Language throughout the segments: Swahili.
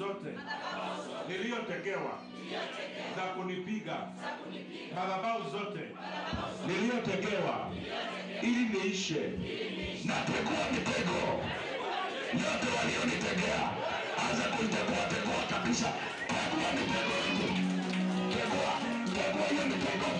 zote niliyotegewa za kunipiga, madhabahu zote niliyotegewa ili niishe, nategua mitego yote walionitegea. Anza kuitegua tegua kabisa, tegua mitego yangu, tegua tegua hiyo mitego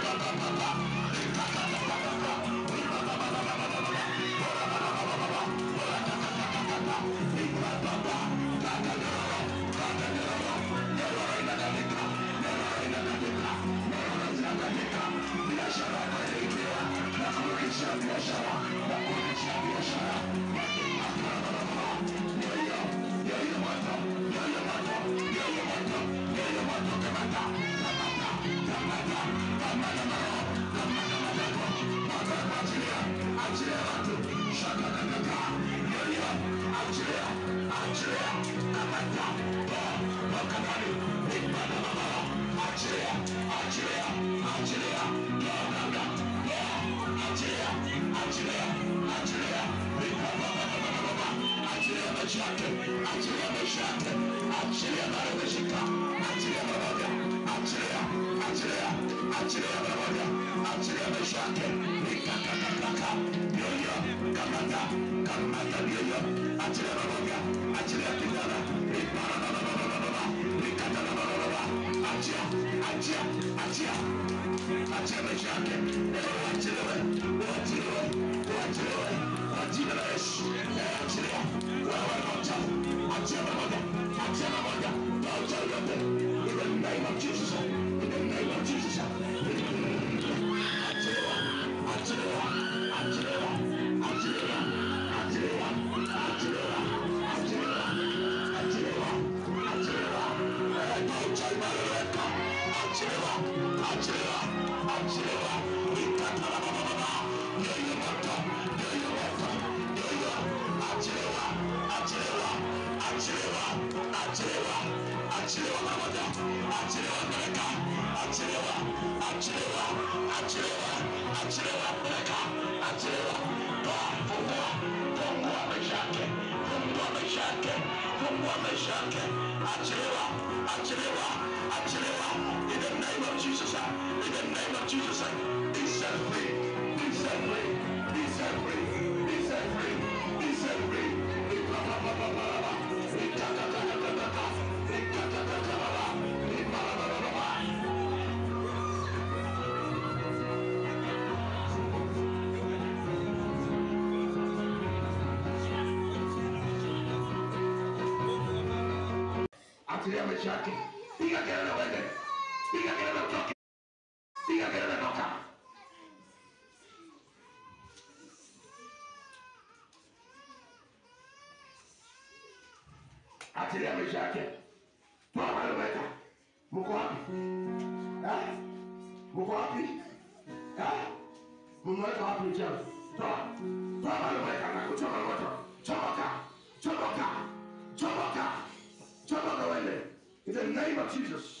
şartı, açılıyor in the name of Jesus. In the name of Jesus. In the name of Jesus, in the name of Jesus, be set free, be set free, be set free. kufuatilia maisha yake. Tuamaloweka, mko wapi? Mko wapi? Mmeweka wapi mchawi? Toa. Toa maloweka na kuchoma moto. Chomoka. Chomoka. Chomoka. Chomoka wende. In the name of Jesus.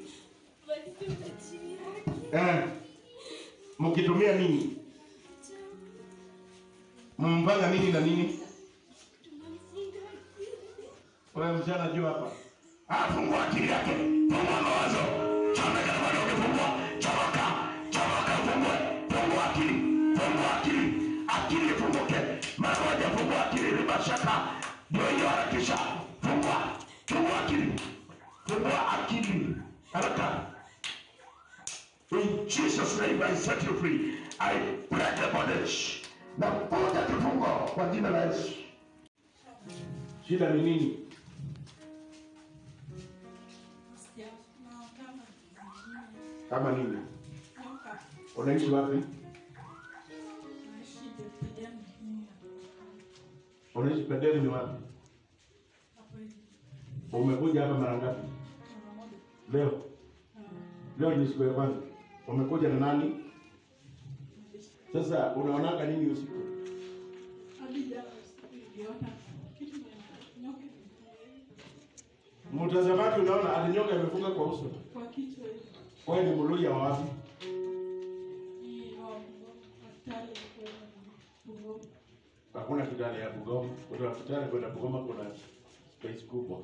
eh, mkitumia nini mpanga nini na nini? Kwa hiyo mchana juu hapa afungua akili yake, fungua mawazo, chome kama ndio kufungua, chomoka chomoka, fungue, fungua akili, fungua akili, akili ifunguke, mara moja, fungua akili, limashaka ndio hiyo, harakisha, fungua, fungua akili, fungua akili haraka Jesus' name, I set you free. I break the bondage. Na kuja kifungo kwa jina la Yesu. Shida ni nini? Kama nini? Unaishi wapi? Unaishi Pedemu ni wapi? Umekuja hapa mara ngapi? Leo. Leo ni siku ya kwanza wamekuja na nani? Sasa unaonanga nini usiku? Mtazamaji, unaona alinyoka imefunga kwa uso, kwa kichwa. Kwa hiyo ni mluya wa wapi? Hakuna kidale ya Bugoma. Kuna kidale kwenda Bugoma, kuna space kubwa.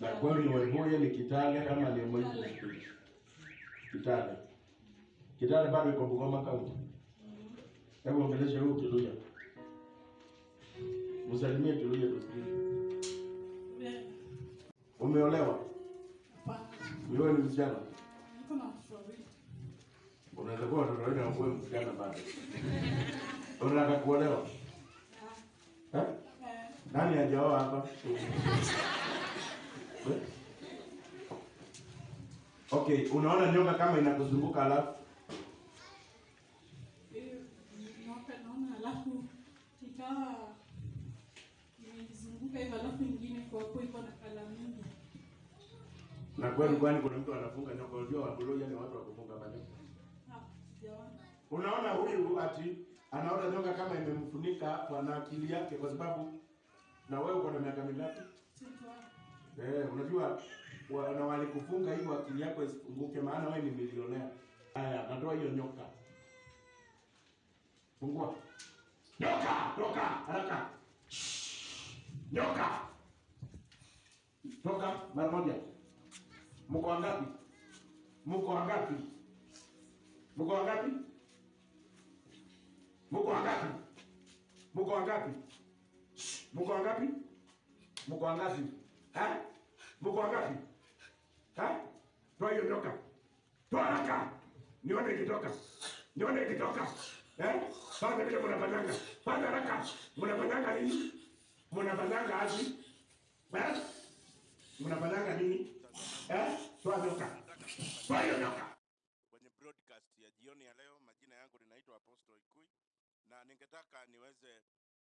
na kweli Waivoye ni Kitale kama aliyemoja Kitale. Kitale bado iko Bungoma kaunti. Hebu ongeleshe huyu Kiluya. Msalimie Kiluya tusikie. Umeolewa? Wewe ni msichana? Niko na mtoto wawili. Unaweza kuwa watoto wawili na kuwa msichana bado. Unataka kuolewa? Eh. Nani hajaoa hapa? Okay, unaona nyoka kama inakuzunguka alafu naona kwa na kwani kuna mtu anafunga nyoka? Unajua wabuloja ni watu wa kufunga manyoka. Ah, unaona huyu ati anaona nyoka kama imemfunika kwa na akili yake, kwa sababu na wewe uko na miaka mingapi? Eh, unajua wana walikufunga hivyo akili yako isifunguke maana wewe ni milionea. Haya, akatoa hiyo nyoka. Fungua. Nyoka, toka, haraka. Nyoka. Toka mara moja. Mko wangapi? Mko wangapi? Mko wangapi? Mko wangapi? Mko wangapi? Mko wangapi? Mko wangapi? Eh? Mko wangapi? Toa hiyo nyoka. Toa Nione ikitoka. Nione ikitoka. vile haraka. nini? nini? Toa nyoka. Toa hiyo nyoka. Kwenye broadcast ya jioni ya leo, majina yangu ninaitwa Apostle Ikui na ningetaka niweze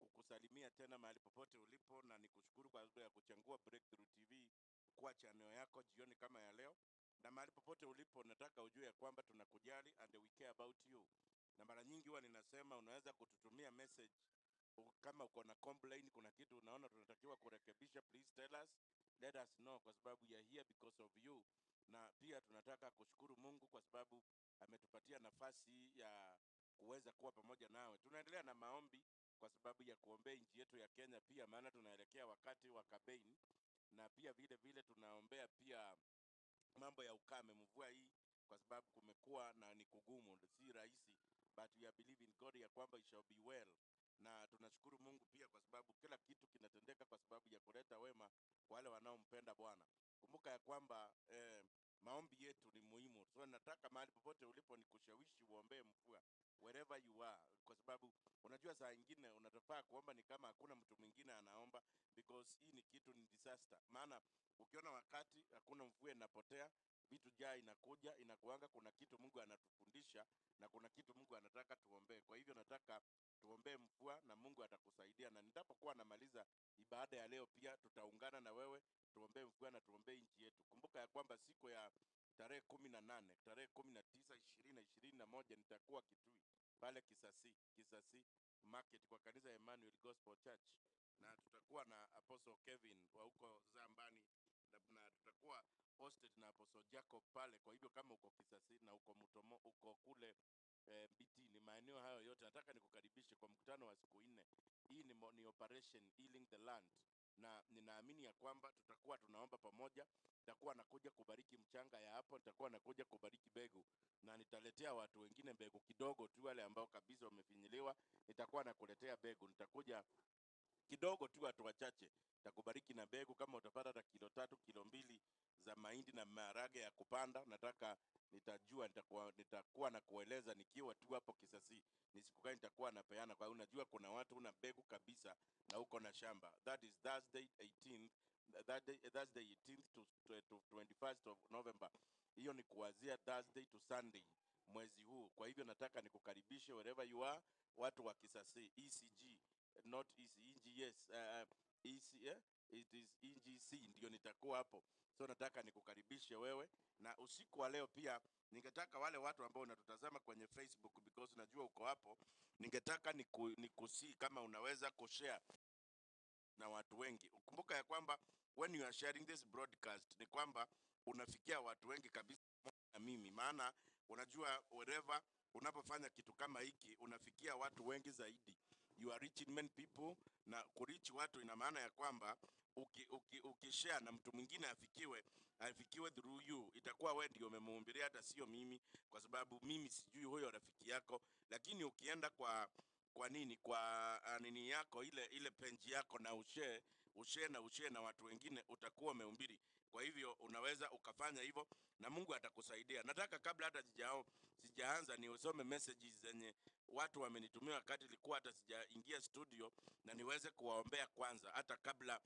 kukusalimia tena mahali popote ulipo na nikushukuru kwa ajili ya kuchangua Breakthrough TV kuwa chaneo yako jioni kama ya leo. Na mahali popote ulipo, nataka ujue ya kwamba tunakujali and we care about you. Na mara nyingi huwa ninasema unaweza kututumia message kama uko na complain, kuna kitu unaona tunatakiwa kurekebisha, please tell us, let us know, kwa sababu ya here because of you. Na pia tunataka kushukuru Mungu kwa sababu ametupatia nafasi ya kuweza kuwa pamoja nawe. Tunaendelea na maombi kwa sababu ya kuombea nchi yetu ya Kenya pia, maana tunaelekea wakati wa kampeni, na pia vile vile tunaombea pia mambo ya ukame, mvua hii, kwa sababu kumekuwa na ni kugumu, si rahisi, but we believe in God ya kwamba it shall be well na tunashukuru Mungu pia kwa sababu kila kitu kinatendeka kwa sababu ya kuleta wema kwa wale wanaompenda Bwana. Kumbuka ya kwamba eh, Maombi yetu ni muhimu, so nataka mahali popote ulipo ni kushawishi uombee mvua wherever you are, kwa sababu unajua saa ingine unatafaa kuomba ni kama hakuna mtu mwingine anaomba, because hii ni kitu ni disaster. Maana ukiona wakati hakuna mvua inapotea, vitu jaa inakuja inakuanga, kuna kitu Mungu anatufundisha na kuna kitu Mungu anataka tuombee. Kwa hivyo nataka tuombee mvua na Mungu atakusaidia. Na nitapokuwa namaliza ibada ya leo, pia tutaungana na wewe, tuombee mvua na tuombee nchi yetu. Kumbuka ya kwamba siku ya tarehe kumi na nane tarehe kumi na tisa ishirini na ishirini na moja nitakuwa Kitui pale Kisasi, Kisasi Market kwa kanisa ya Emmanuel Gospel Church, na tutakuwa na Apostle Kevin wa huko Zambani na, tutakuwa hosted na Apostle Jacob pale. Kwa hivyo kama uko Kisasi na uko Mutomo, uko kule eh, mjini maeneo hayo yote. Nataka nikukaribishe kwa mkutano wa siku nne. Hii ni, ni operation healing the land, na ninaamini ya kwamba tutakuwa tunaomba pamoja. Nitakuwa nakuja kubariki mchanga ya hapo, nitakuwa nakuja kubariki mbegu, na nitaletea watu wengine mbegu kidogo tu, wale ambao kabisa wamefinyiliwa. Nitakuwa nakuletea mbegu, nitakuja kidogo tu, watu wachache. Nitakubariki na mbegu, kama utapata hata kilo tatu kilo mbili za mahindi na maharage ya kupanda. Nataka nitajua nitakuwa, nitakuwa na kueleza nikiwa tu hapo Kisasi, nisikukai nitakuwa napeana kwa, unajua kuna watu una mbegu kabisa na uko na shamba. That is Thursday 18th that day, that's the 18th to, to, to 21st of November. Hiyo ni kuanzia Thursday to Sunday mwezi huu. Kwa hivyo nataka nikukaribishe wherever you are, watu wa Kisasi ECG not ECG, e yes, uh, EC, yeah? it is EGC ndio nitakuwa hapo. So nataka nikukaribishe wewe, na usiku wa leo pia ningetaka wale watu ambao unatutazama kwenye Facebook because najua uko hapo, ningetaka niku, nikusi kama unaweza kushare na watu wengi. Ukumbuka ya kwamba when you are sharing this broadcast ni kwamba unafikia watu wengi kabisa na mimi, maana unajua wherever unapofanya kitu kama hiki unafikia watu wengi zaidi, you are reaching many people, na kureach watu ina maana ya kwamba ukishea uki, uki na mtu mwingine afikiwe afikiwe through you, itakuwa wewe ndio umemuumbilia, hata sio mimi, kwa sababu mimi sijui huyo rafiki yako. Lakini ukienda kwa kwa nini kwa ah, nini yako ile ile penji yako na ushee ushee na ushee na watu wengine, utakuwa umeumbili Kwa hivyo unaweza ukafanya hivyo na Mungu atakusaidia. Nataka kabla hata sijao sijaanza usome messages zenye watu wamenitumia wakati ilikuwa hata sijaingia studio, na niweze kuwaombea kwanza hata kabla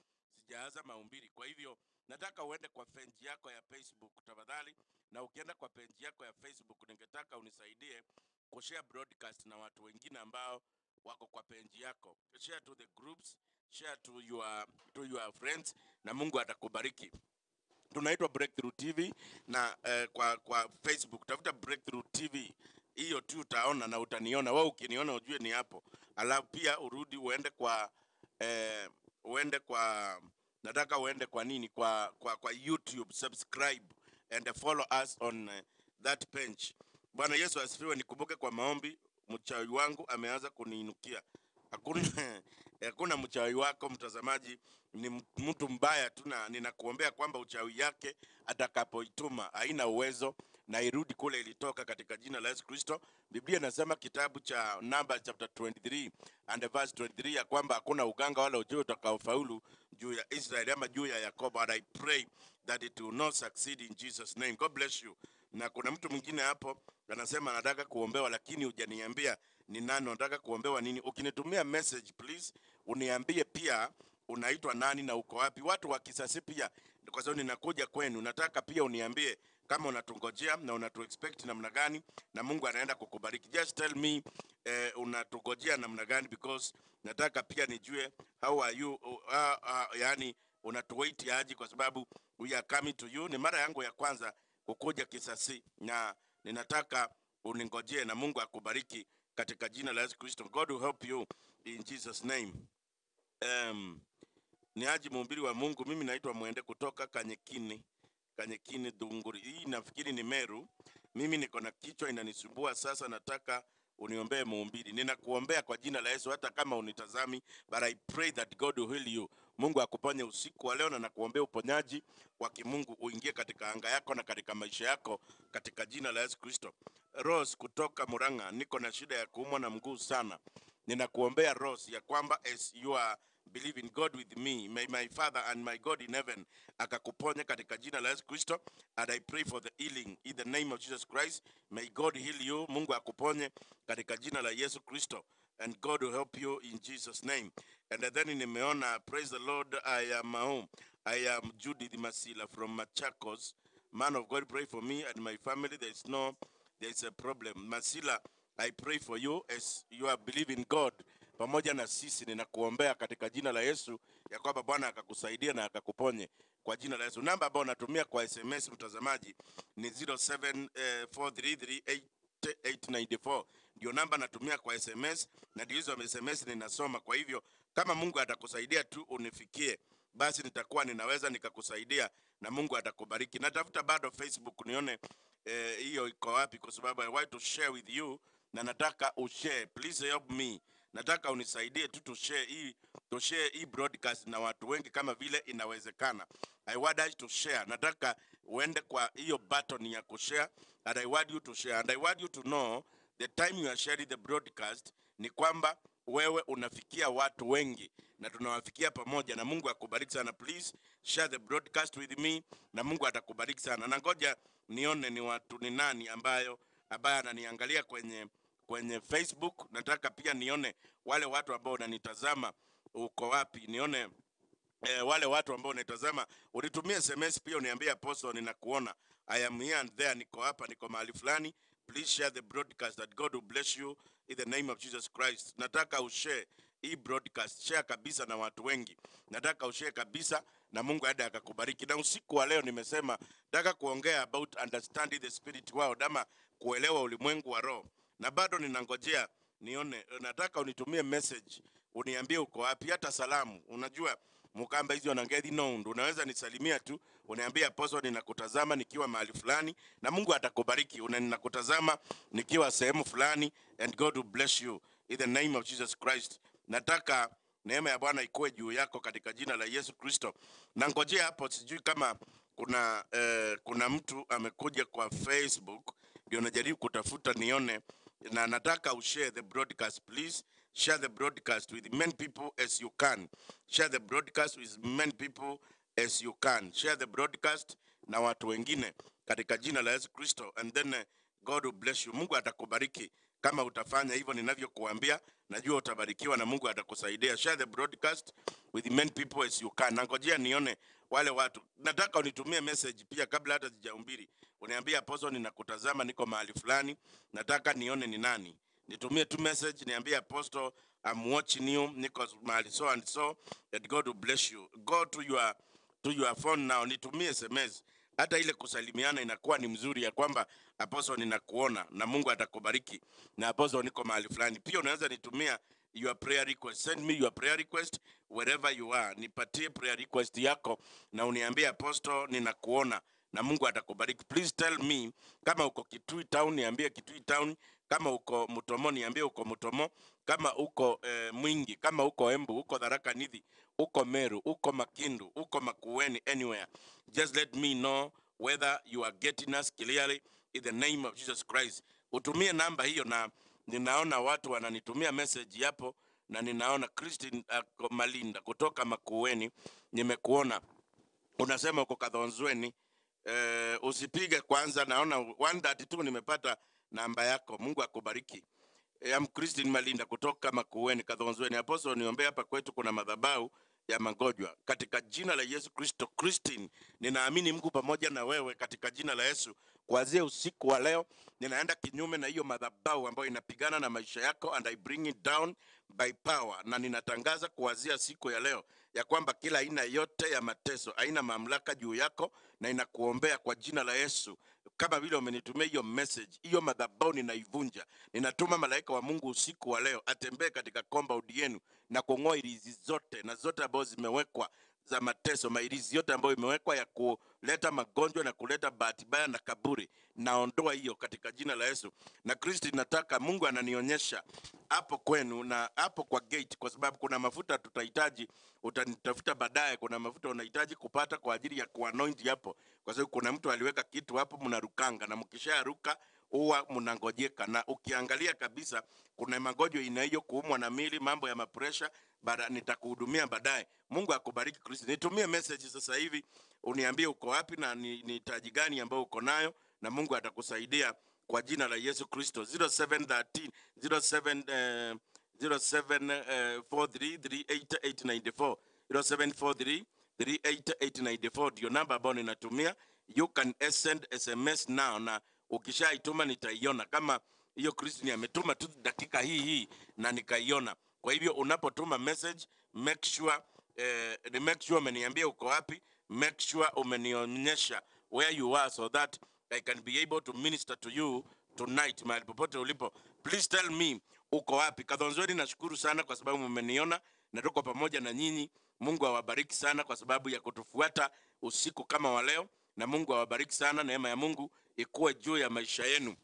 sijaanza maumbili. Kwa hivyo nataka uende kwa page yako ya Facebook tafadhali, na ukienda kwa page yako ya Facebook ningetaka unisaidie kushare broadcast na watu wengine ambao wako kwa page yako. Share to the groups, share to your, to your friends na Mungu atakubariki. Tunaitwa Breakthrough TV na eh, kwa, kwa Facebook tafuta Breakthrough TV hiyo tu utaona na utaniona wewe. Ukiniona ujue ni hapo, alafu pia urudi uende kwa eh, uende kwa nataka uende kwa nini kwa, kwa, kwa YouTube, subscribe and follow us on eh, that page. Bwana Yesu asifiwe. Nikumbuke kwa maombi, mchawi wangu ameanza kuniinukia. Hakuna eh, hakuna mchawi wako mtazamaji, ni mtu mbaya tu, na ninakuombea kwamba uchawi yake atakapoituma haina uwezo na irudi kule ilitoka katika jina la Yesu Kristo. Biblia inasema kitabu cha Numbers chapter 23 and verse 23 ya kwamba hakuna uganga wala uchawi utakaofaulu juu ya Israeli ama juu ya Yakobo, and I pray that it will not succeed in Jesus name. God bless you. Na kuna mtu mwingine hapo anasema anataka kuombewa, lakini hujaniambia ni nani unataka kuombewa nini. Ukinitumia message please, uniambie pia unaitwa nani na uko wapi. Watu wa Kisasi pia, kwa sababu ninakuja kwenu, nataka pia uniambie kama unatungojea na unatu expect namna gani, na Mungu anaenda kukubariki. Just tell me eh, unatungojea namna gani because nataka pia nijue how are you uh, uh, uh yani unatuwaiti aji kwa sababu we are coming to you. Ni mara yangu ya kwanza kukuja Kisasi na ninataka uningojee, na Mungu akubariki katika jina la Yesu Kristo. God will help you in Jesus name. Um, ni aji mhubiri wa Mungu, mimi naitwa Mwende kutoka Kanyekini, Kanyekini Dunguri. Hii nafikiri ni Meru. Mimi niko na kichwa inanisumbua sasa, nataka uniombee muumbili Ninakuombea kwa jina la Yesu, hata kama unitazami, but I pray that God will heal you. Mungu akuponye usiku wa leo, na nakuombea uponyaji wa kimungu uingie katika anga yako na katika maisha yako katika jina la Yesu Kristo. Rose kutoka Murang'a, niko na shida ya kuumwa na mguu sana. Ninakuombea Rose ya kwamba as you are believe in God with me, may my Father and my God in heaven akakuponya katika jina la Yesu Kristo. And I pray for the healing in the name of Jesus Christ. May God heal you, Mungu akuponye katika jina la Yesu Kristo. And God will help you in Jesus name. And then in meona, praise the Lord, I am home. I am Judith Masila from Machakos. Man of God, pray for me and my family. There is no, there is a problem. Masila, I pray for you as you are believing God pamoja na sisi. Ninakuombea katika jina la Yesu ya kwamba Bwana akakusaidia na akakuponye kwa jina la Yesu. Namba ambayo unatumia kwa SMS mtazamaji ni 07433894 eh, ndio namba natumia kwa SMS na ndio hizo SMS ninasoma. Kwa hivyo kama Mungu atakusaidia tu unifikie, basi nitakuwa ninaweza nikakusaidia na Mungu atakubariki. Natafuta bado Facebook nione eh, hiyo eh, iko wapi, kwa sababu I want to share with you na nataka ushare, please help me nataka unisaidie tu tushare hii tushare hii broadcast na watu wengi kama vile inawezekana. I want us to share. Nataka uende kwa hiyo button ya kushare and I want you to share and I want you to know the time you are sharing the broadcast ni kwamba wewe unafikia watu wengi na tunawafikia pamoja, na Mungu akubariki sana. Please share the broadcast with me, na Mungu atakubariki sana. Na ngoja nione ni watu ni nani ambayo ambaye ananiangalia kwenye kwenye Facebook. Nataka pia nione wale watu ambao unanitazama uko wapi, nione E, wale watu ambao unatazama ulitumia SMS pia uniambia apostle, ninakuona. I am here and there, niko hapa, niko mahali fulani. Please share the broadcast that God will bless you in the name of Jesus Christ. Nataka ushare hii broadcast, share kabisa na watu wengi, nataka ushare kabisa na Mungu hada akakubariki. Na usiku wa leo nimesema nataka kuongea about understanding the spirit world ama kuelewa ulimwengu wa roho na bado ninangojea nione. Eh, nataka unitumie message uniambie uko wapi, hata salamu. Unajua Mukamba hizi wanangethi nound, unaweza nisalimia tu, uniambia poso, ninakutazama nikiwa mahali fulani, na Mungu atakubariki. Una ninakutazama nikiwa sehemu fulani, and God will bless you in the name of Jesus Christ. Nataka neema ya Bwana ikuwe juu yako katika jina la Yesu Kristo. Na ngojea hapo, sijui kama kuna eh, kuna mtu amekuja kwa Facebook, ndio najaribu kutafuta nione na nataka ushare the broadcast please share the broadcast with many people as you can share the broadcast with many people as you can share the broadcast na watu wengine katika jina la Yesu Kristo and then uh, God will bless you Mungu atakubariki kama utafanya hivyo ninavyokuambia, najua utabarikiwa na Mungu atakusaidia. Share the broadcast with many people as you can. Nangojea nione wale watu. Nataka unitumie message pia kabla hata sijahubiri. Uniambie Apostle, ninakutazama niko mahali fulani, nataka nione ni nani. Nitumie tu message niambie Apostle, I'm watching you, niko mahali so and so, that God will bless you. Go to your to your phone now, nitumie SMS hata ile kusalimiana inakuwa ni mzuri, ya kwamba apostle, ninakuona na Mungu atakubariki, na apostle, niko mahali fulani. Pia unaweza nitumia your prayer request, send me your prayer request wherever you are, nipatie prayer request yako na uniambie apostle, ninakuona na Mungu atakubariki. Please tell me kama uko Kitui Town, niambie Kitui Town kama uko mtomo niambie uko mtomo kama uko e, Mwingi, kama uko Embu, uko dharaka Nithi, uko Meru, uko Makindu, uko Makueni, anywhere. Just let me know whether you are getting us clearly in the name of Jesus Christ. Utumie namba hiyo, na ninaona watu wananitumia message hapo, na ninaona Christine uh, Malinda kutoka Makueni, nimekuona unasema uko Kadhonzweni. Uh, eh, usipige kwanza, naona 132 nimepata namba yako. Mungu akubariki. Am eh, Christine Malinda kutoka Makueni, Kadhonzweni. Apostle, niombee hapa kwetu kuna madhabahu ya magonjwa katika jina la Yesu Kristo. Christine, ninaamini Mungu pamoja na wewe katika jina la Yesu. Kuanzia usiku wa leo, ninaenda kinyume na hiyo madhabahu ambayo inapigana na maisha yako, and I bring it down by power, na ninatangaza kuanzia siku ya leo ya kwamba kila aina yote ya mateso haina mamlaka juu yako, na inakuombea kwa jina la Yesu kama vile umenitumia hiyo message, hiyo madhabahu ninaivunja. Ninatuma malaika wa Mungu usiku wa leo atembee katika compound yenu na kung'oa ilizi zote na zote ambazo zimewekwa za mateso, mailizi yote ambayo imewekwa ya kuleta magonjwa na kuleta bahati mbaya na kaburi, naondoa hiyo katika jina la Yesu. Na Kristo, nataka Mungu ananionyesha hapo kwenu na hapo kwa gate, kwa sababu kuna mafuta tutahitaji, utanitafuta baadaye. Kuna mafuta unahitaji kupata kwa ajili ya kuanoint hapo, kwa sababu kuna mtu aliweka kitu hapo, mnarukanga na mkisharuka huwa mnangojeka, na ukiangalia kabisa, kuna magonjwa inayo kuumwa na mili, mambo ya mapresha bada, nitakuhudumia baadaye. Mungu akubariki Kristo. Nitumie message sasa hivi uniambie uko wapi na ni, ni taji gani ambayo uko nayo, na Mungu atakusaidia kwa jina la Yesu Kristo. 0713 07 uh, 0743388894 0743388894 ndio namba ambayo ninatumia. You can send SMS now, na ukishaituma nitaiona kama hiyo Kristo ametuma tu dakika hii hii na nikaiona. Kwa hivyo unapotuma message make sure, eh, make sure umeniambia uko wapi, make sure umenionyesha where you are so that I can be able to minister to you tonight mahali popote ulipo. Please tell me uko wapi. Kadhonzweni, nashukuru sana kwa sababu mmeniona na tuko pamoja na nyinyi. Mungu awabariki sana kwa sababu ya kutufuata usiku kama wa leo, na Mungu awabariki sana. Neema ya Mungu ikuwe juu ya maisha yenu.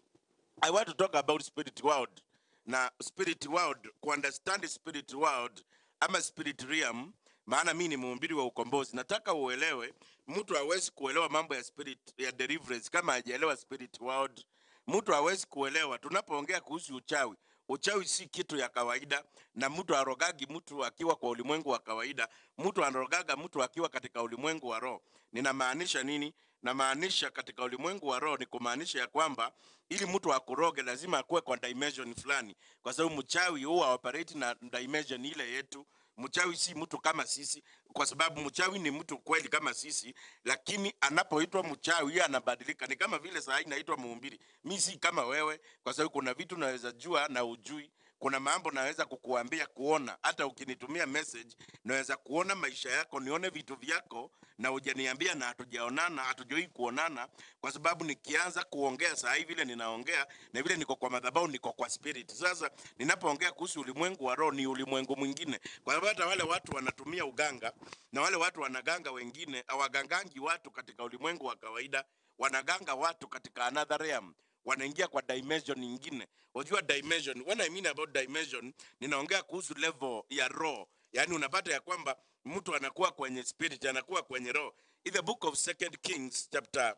I want to talk about spirit world na spirit world, kuunderstand spirit world ama spirit realm, maana mimi ni muumbiri wa ukombozi. Nataka uelewe, mtu hawezi kuelewa mambo ya spirit ya deliverance kama hajaelewa spirit world. Mtu hawezi kuelewa. Tunapoongea kuhusu uchawi, uchawi si kitu ya kawaida, na mtu arogagi mtu akiwa kwa ulimwengu wa kawaida, mtu anarogaga mtu akiwa katika ulimwengu wa roho. Ninamaanisha nini? namaanisha katika ulimwengu wa roho ni kumaanisha ya kwamba ili mtu akuroge lazima akuwe kwa dimension fulani, kwa sababu mchawi huwa operate na dimension ile yetu. Mchawi si mtu kama sisi, kwa sababu mchawi ni mtu kweli kama sisi, lakini anapoitwa mchawi anabadilika. Ni kama vile saa hii naitwa mhubiri, mi si kama wewe, kwa sababu kuna vitu naweza jua na ujui kuna mambo naweza kukuambia kuona, hata ukinitumia message naweza kuona maisha yako, nione vitu vyako na hujaniambia na hatujaonana, hatujawai kuonana, kwa sababu nikianza kuongea saa hii vile ninaongea na vile niko kwa madhabahu, niko kwa spirit. Sasa ninapoongea kuhusu ulimwengu wa roho, ni ulimwengu mwingine, kwa sababu hata wale watu wanatumia uganga na wale watu wanaganga wengine hawagangangi watu katika ulimwengu wa kawaida, wanaganga watu katika another realm wanaingia kwa dimension nyingine. Unajua dimension, when I mean about dimension, ninaongea kuhusu level ya roho yaani unapata ya kwamba mtu anakuwa kwenye spirit anakuwa kwenye roho in the book of second kings chapter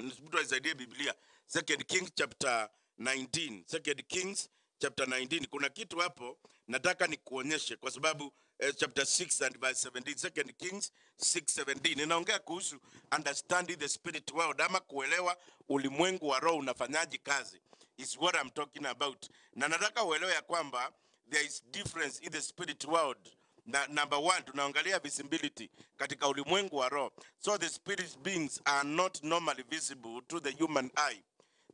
mtu aisaidie biblia second kings chapter 19 second kings chapter 19 kuna kitu hapo nataka nikuonyeshe kwa sababu eh, chapter 6 and verse 17 second kings 617 inaongea kuhusu understanding the spirit world ama kuelewa ulimwengu wa roho unafanyaje kazi is what I'm talking about na nataka uelewe ya kwamba there is difference in the spirit world na, number one tunaangalia visibility katika ulimwengu wa roho so the spirit beings are not normally visible to the human eye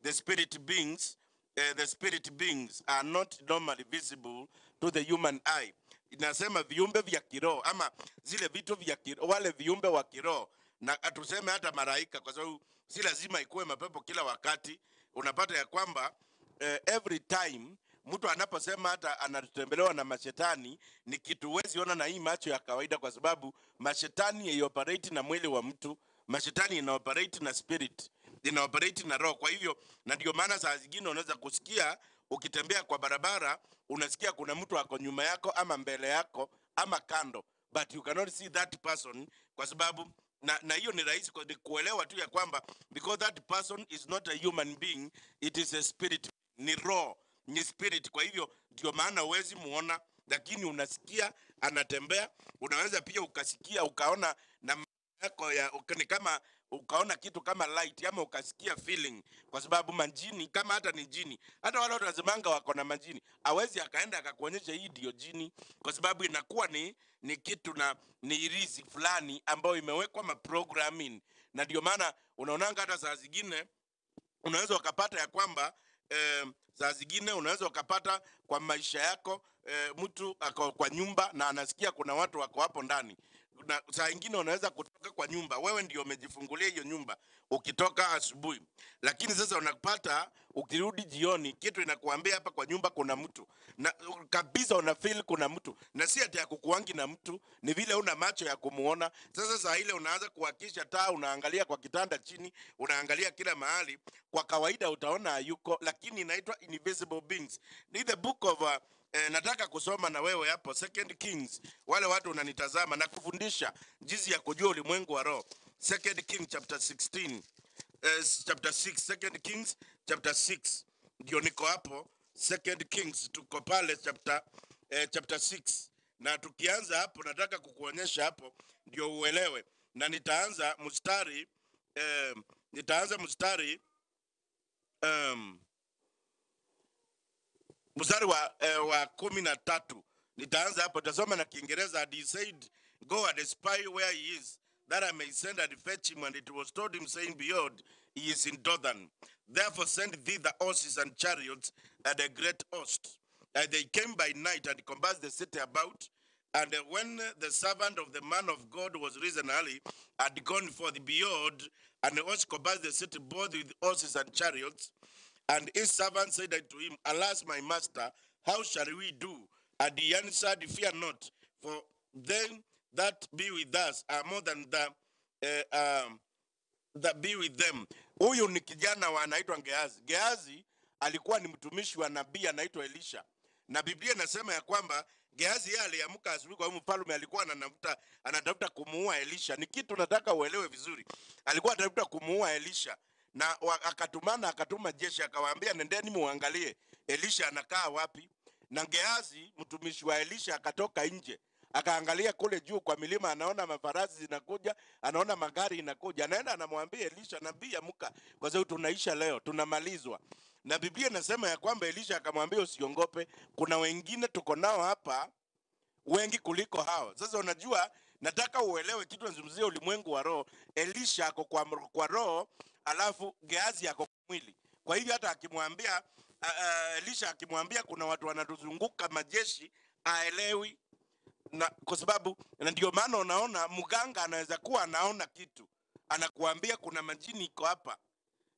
the spirit beings uh, the spirit beings are not normally visible to the human eye inasema viumbe vya kiroho ama zile vitu vya kiroho wale viumbe wa kiroho na atuseme hata maraika kwa sababu si lazima ikuwe mapepo kila wakati unapata ya kwamba uh, every time mtu anaposema hata anatembelewa na mashetani ni kitu huwezi ona na hii macho ya kawaida, kwa sababu mashetani yaioperate na mwili wa mtu. Mashetani inaoperate na spirit, inaoperate na roho. Kwa hivyo, na ndio maana saa zingine unaweza kusikia ukitembea kwa barabara, unasikia kuna mtu ako nyuma yako ama mbele yako ama kando, but you cannot see that person kwa sababu na, na hiyo ni rahisi ni kuelewa tu ya kwamba because that person is not a human being, it is a spirit, ni roho ni spirit. Kwa hivyo ndio maana huwezi muona, lakini unasikia anatembea. Unaweza pia ukasikia ukaona na yako ya ni kama ukaona kitu kama light ama ukasikia feeling, kwa sababu majini kama hata ni jini, hata wale watu wazimanga wako na majini, awezi akaenda akakuonyesha hii ndio jini, kwa sababu inakuwa ni ni kitu na ni irizi fulani ambayo imewekwa ma programming, na ndio maana unaonanga hata saa zingine unaweza ukapata ya kwamba eh, za zingine unaweza ukapata kwa maisha yako eh, mtu ako kwa nyumba na anasikia kuna watu wako hapo ndani na saa ingine unaweza kutoka kwa nyumba, wewe ndio umejifungulia hiyo nyumba ukitoka asubuhi, lakini sasa unapata ukirudi jioni, kitu inakuambia hapa kwa nyumba kuna mtu na kabisa, una feel kuna mtu, na si hata ya kukuangi na mtu, ni vile una macho ya kumuona. Sasa saa ile unaanza kuhakisha taa, unaangalia kwa kitanda chini, unaangalia kila mahali. Kwa kawaida utaona yuko, lakini inaitwa invisible beings. Ni the book of uh, E, nataka kusoma na wewe hapo Second Kings, wale watu unanitazama na kufundisha jinsi ya kujua ulimwengu wa roho. Second Kings chapter 16 eh, chapter 6 Second Kings chapter 6 ndio niko hapo Second Kings, tuko pale chapter eh, chapter 6 na tukianza hapo, nataka kukuonyesha hapo ndio uelewe, na nitaanza mstari eh, nitaanza mstari um, mstari wa, eh, wa kumi na tatu. Nitaanza hapo, tasoma na Kiingereza. And he said, Go and spy where he is, that I may send and fetch him. And it was told him, saying, Behold, he is in Dothan. Therefore send thither horses and chariots and a great host. And they came by night and compassed the city about. And when the servant of the man of God was risen early and gone forth, behold, and the host compassed the city both with horses and chariots. And his servant said unto him, Alas, my master, how shall we do? And he answered, Fear not, for then that be with us are more than the uh, um, that be with them. Huyu ni kijana wa anaitwa Geazi. Geazi alikuwa ni mtumishi wa nabii anaitwa Elisha, na Biblia inasema ya kwamba Geazi yeye aliamka asubuhi, kwa hiyo mfalme alikuwa anatafuta anatafuta kumuua Elisha. Ni kitu nataka uelewe vizuri, alikuwa anatafuta kumuua Elisha na akatumana akatuma jeshi akawaambia, nendeni muangalie Elisha anakaa wapi. Na Geazi mtumishi wa Elisha akatoka nje akaangalia kule juu kwa milima, anaona mafarasi zinakuja, anaona magari inakuja, anaenda anamwambia Elisha, nabii amka, kwa sababu tunaisha leo, tunamalizwa. Na Biblia inasema ya kwamba Elisha akamwambia, usiongope, kuna wengine tuko nao hapa wengi kuliko hao. Sasa unajua nataka uelewe kitu, nazungumzia ulimwengu wa roho. Elisha ako kwa, kwa roho alafu geazi yako mwili. Kwa hivyo hata akimwambia eh, eh, Elisha, akimwambia kuna watu wanatuzunguka majeshi, aelewi na, kwa sababu na ndio maana unaona mganga anaweza kuwa anaona kitu, anakuambia kuna majini iko hapa,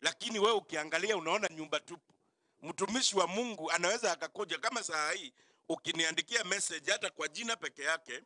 lakini we ukiangalia unaona nyumba tupu. Mtumishi wa Mungu anaweza akakuja kama saa hii ukiniandikia message hata kwa jina peke yake,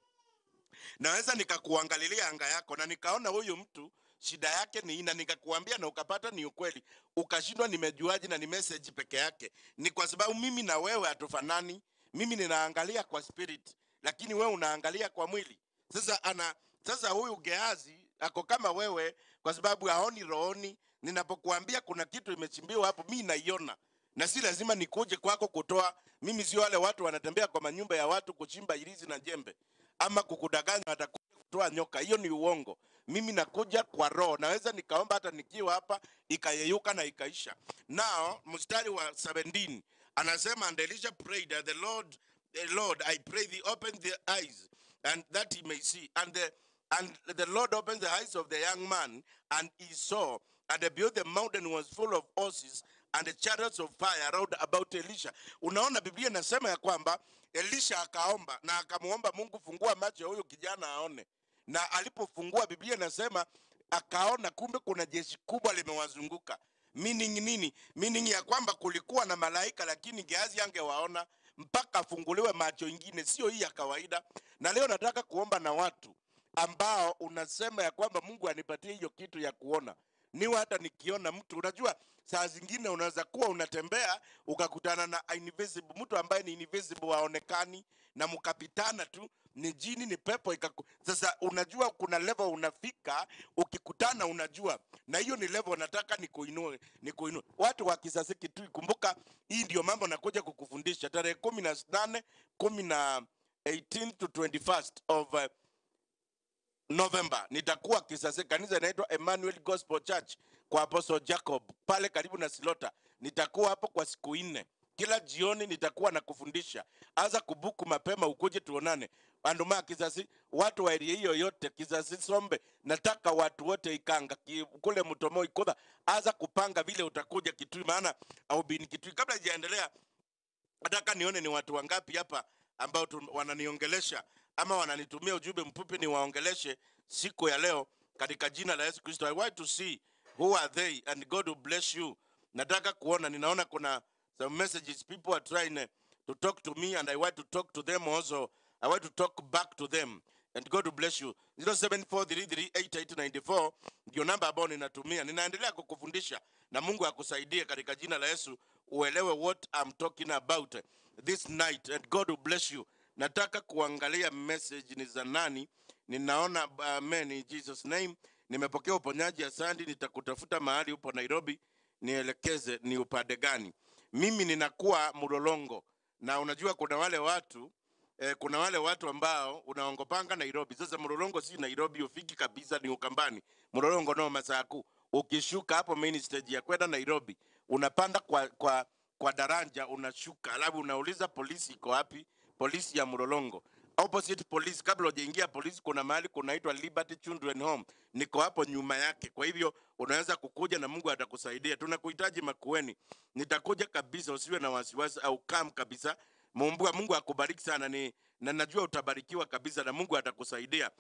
naweza nikakuangalilia anga yako na nikaona huyu mtu shida yake ni ina, nikakuambia na ukapata ni ukweli, ukashindwa nimejuaje na ni message peke yake? Ni kwa sababu mimi na wewe hatufanani. Mimi ninaangalia kwa spirit, lakini wewe unaangalia kwa mwili. Sasa ana sasa huyu geazi ako kama wewe, kwa sababu haoni rohoni. Ninapokuambia kuna kitu imechimbiwa hapo, mimi naiona na si lazima nikuje kwako kutoa. Mimi sio wale watu wanatembea kwa manyumba ya watu kuchimba ilizi na jembe ama kukudanganya wataku toa nyoka. Hiyo ni uongo. Mimi nakuja kwa roho, naweza nikaomba hata nikiwa hapa ikayeyuka na ikaisha. Nao mstari wa 17 anasema, and elisha prayed that the Lord, the Lord I pray thee open the eyes and that he may see and the And the Lord opened the eyes of the young man, and he saw, and behold, the mountain was full of horses and the chariots of fire around about Elisha. Unaona, Biblia inasema ya kwamba Elisha akaomba na akamwomba Mungu, fungua macho ya huyu kijana aone na alipofungua Biblia nasema akaona kumbe kuna jeshi kubwa limewazunguka. Meaning nini? Meaning ya kwamba kulikuwa na malaika, lakini geazi angewaona mpaka afunguliwe macho ingine, sio hii ya kawaida. Na leo nataka kuomba na watu ambao unasema ya kwamba Mungu anipatie hiyo kitu ya kuona niwe hata nikiona mtu. Unajua, saa zingine unaweza kuwa unatembea ukakutana na invisible mtu ambaye ni invisible, waonekani na mkapitana tu, ni jini, ni pepo ikaku... Sasa unajua kuna level unafika, ukikutana unajua, na hiyo ni level nataka nikuinue, nikuinue watu wa kizazi kitu. Kumbuka hii ndio mambo nakuja kukufundisha tarehe kumi na nane kumi na 18 to 21st of uh, November nitakuwa Kisase. Kanisa inaitwa Emmanuel Gospel Church kwa Apostle Jacob pale karibu na Silota. Nitakuwa hapo kwa siku nne. Kila jioni nitakuwa na kufundisha Anza kubuku mapema, ukuje tuonane. Anduma kizazi, watu wa eria hiyo yote, kizazi sombe, nataka watu wote Ikanga kule mtomo Ikodha, anza kupanga vile utakuja kitu maana au bin kitu Kabla sijaendelea, nataka nione ni watu wangapi hapa ambao wananiongelesha ama wananitumia ujumbe mpupi ni waongeleshe siku ya leo katika jina la Yesu Kristo. I want to see who are they and God will bless you. Nataka kuona, ninaona kuna some messages people are trying uh, to talk to me and I want to talk to them also. I want to talk back to them. And God bless you. 0743388894 ndio namba ambayo ninatumia. Ninaendelea kukufundisha na Mungu akusaidie katika jina la Yesu uelewe what I'm talking about this night and God bless you. Nataka kuangalia message ni za nani. Ninaona amen in Jesus name. Nimepokea uponyaji asandi, nitakutafuta mahali upo Nairobi, nielekeze ni upande gani. mimi ninakuwa mlolongo, na unajua kuna wale watu eh, kuna wale watu ambao unaongopanga Nairobi. Sasa mlolongo si Nairobi, ufiki kabisa, ni Ukambani. Mlolongo no Masaku. Ukishuka hapo main stage ya kwenda Nairobi, unapanda kwa kwa kwa daraja, unashuka, alafu unauliza polisi iko wapi, polisi ya mlolongo opposite police. Kabla hujaingia polisi, kuna mahali kunaitwa Liberty Children Home, niko hapo nyuma yake. Kwa hivyo unaweza kukuja na Mungu atakusaidia. Tunakuhitaji Makueni, nitakuja kabisa, usiwe na wasiwasi au kam kabisa. Mumbua, Mungu akubariki sana ni na najua utabarikiwa kabisa na Mungu atakusaidia.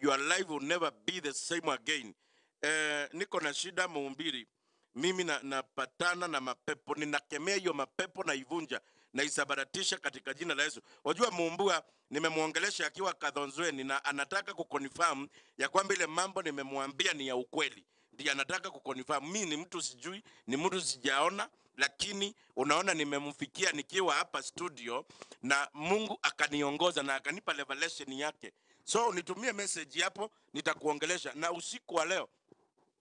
Your life will never be the same again. Eh, niko na shida muumbiri mimi napatana na, na mapepo, ninakemea hiyo mapepo naivunja naisabaratisha katika jina la Yesu. Wajua Mumbua nimemwongelesha akiwa Kadhonzweni na anataka kuconfirm ya kwamba ile mambo nimemwambia ni ya ukweli. Ndiye anataka kuconfirm. Mimi ni mtu sijui, ni mtu sijaona, lakini unaona nimemfikia nikiwa hapa studio na Mungu akaniongoza na akanipa revelation yake. So nitumie message hapo, nitakuongelesha na usiku wa leo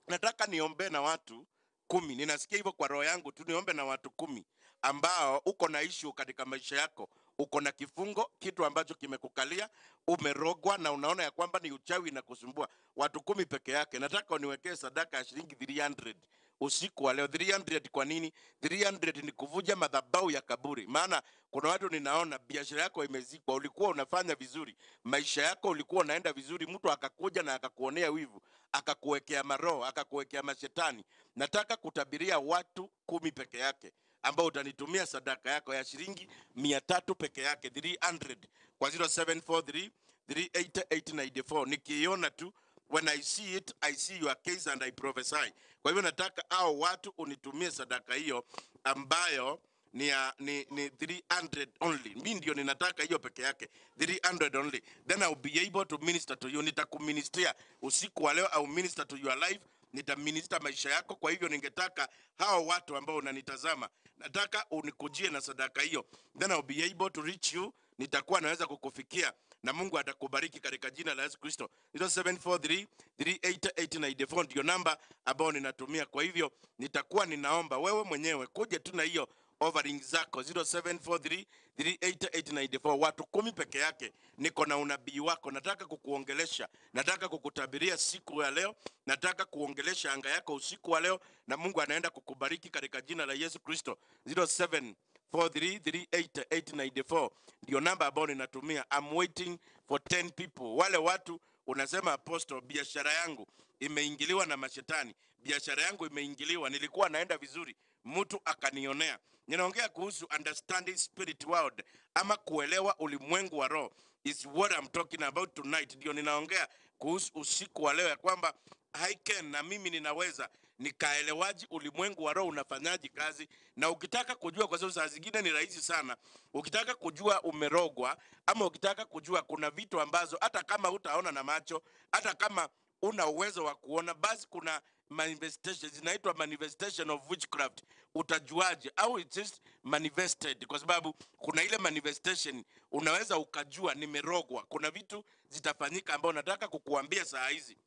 nataka niombe na watu kumi. Ninasikia hivyo kwa roho yangu tu, niombe na watu kumi ambao uko na issue katika maisha yako, uko na kifungo, kitu ambacho kimekukalia, umerogwa na unaona ya kwamba ni uchawi na kusumbua watu kumi peke yake, nataka uniwekee sadaka ya shilingi 300 usiku wa leo 300. Kwa nini 300? Ni kuvuja madhabahu ya kaburi. Maana kuna watu ninaona biashara yako imezikwa, ulikuwa unafanya vizuri, maisha yako ulikuwa unaenda vizuri, mtu akakuja na akakuonea wivu, akakuwekea maroho, akakuwekea mashetani. Nataka kutabiria watu kumi peke yake ambao utanitumia sadaka yako ya shilingi mia tatu peke yake 300 kwa 0743 3894 nikiiona tu when I see it, I see your case and I prophesy. Kwa hivyo nataka au watu unitumie sadaka hiyo ambayo ni, ya, ni, ni 300 only. Mimi ndio ninataka hiyo peke yake 300 only, then I'll be able to minister to you. Nitakuministria usiku wa leo, au minister to your life nitaminista maisha yako. Kwa hivyo ningetaka hao watu ambao unanitazama, nataka unikujie na sadaka hiyo, then I'll be able to reach you, nitakuwa naweza kukufikia na Mungu atakubariki katika jina la Yesu Kristo. 0743 38894 ndio namba ambayo ninatumia. Kwa hivyo nitakuwa ninaomba wewe mwenyewe kuja tu na hiyo offering zako 0743388894 watu kumi peke yake. Niko na unabii wako, nataka kukuongelesha, nataka kukutabiria siku ya leo, nataka kuongelesha anga yako usiku wa leo, na Mungu anaenda kukubariki katika jina la Yesu Kristo. 0743388894 ndio namba ambayo ninatumia. I'm waiting for 10 people, wale watu unasema apostle, biashara yangu imeingiliwa na mashetani, biashara yangu imeingiliwa, nilikuwa naenda vizuri, mtu akanionea ninaongea kuhusu understanding spirit world ama kuelewa ulimwengu wa roho is what I'm talking about tonight. Ndio ninaongea kuhusu usiku wa leo ya kwamba I can na mimi ninaweza nikaelewaji ulimwengu wa roho unafanyaji kazi, na ukitaka kujua, kwa sababu saa zingine ni rahisi sana. Ukitaka kujua umerogwa, ama ukitaka kujua, kuna vitu ambazo hata kama utaona na macho, hata kama una uwezo wa kuona, basi kuna manifestation zinaitwa manifestation of witchcraft. Utajuaje au it is manifested? Kwa sababu kuna ile manifestation unaweza ukajua nimerogwa. Kuna vitu zitafanyika ambao nataka kukuambia saa hizi.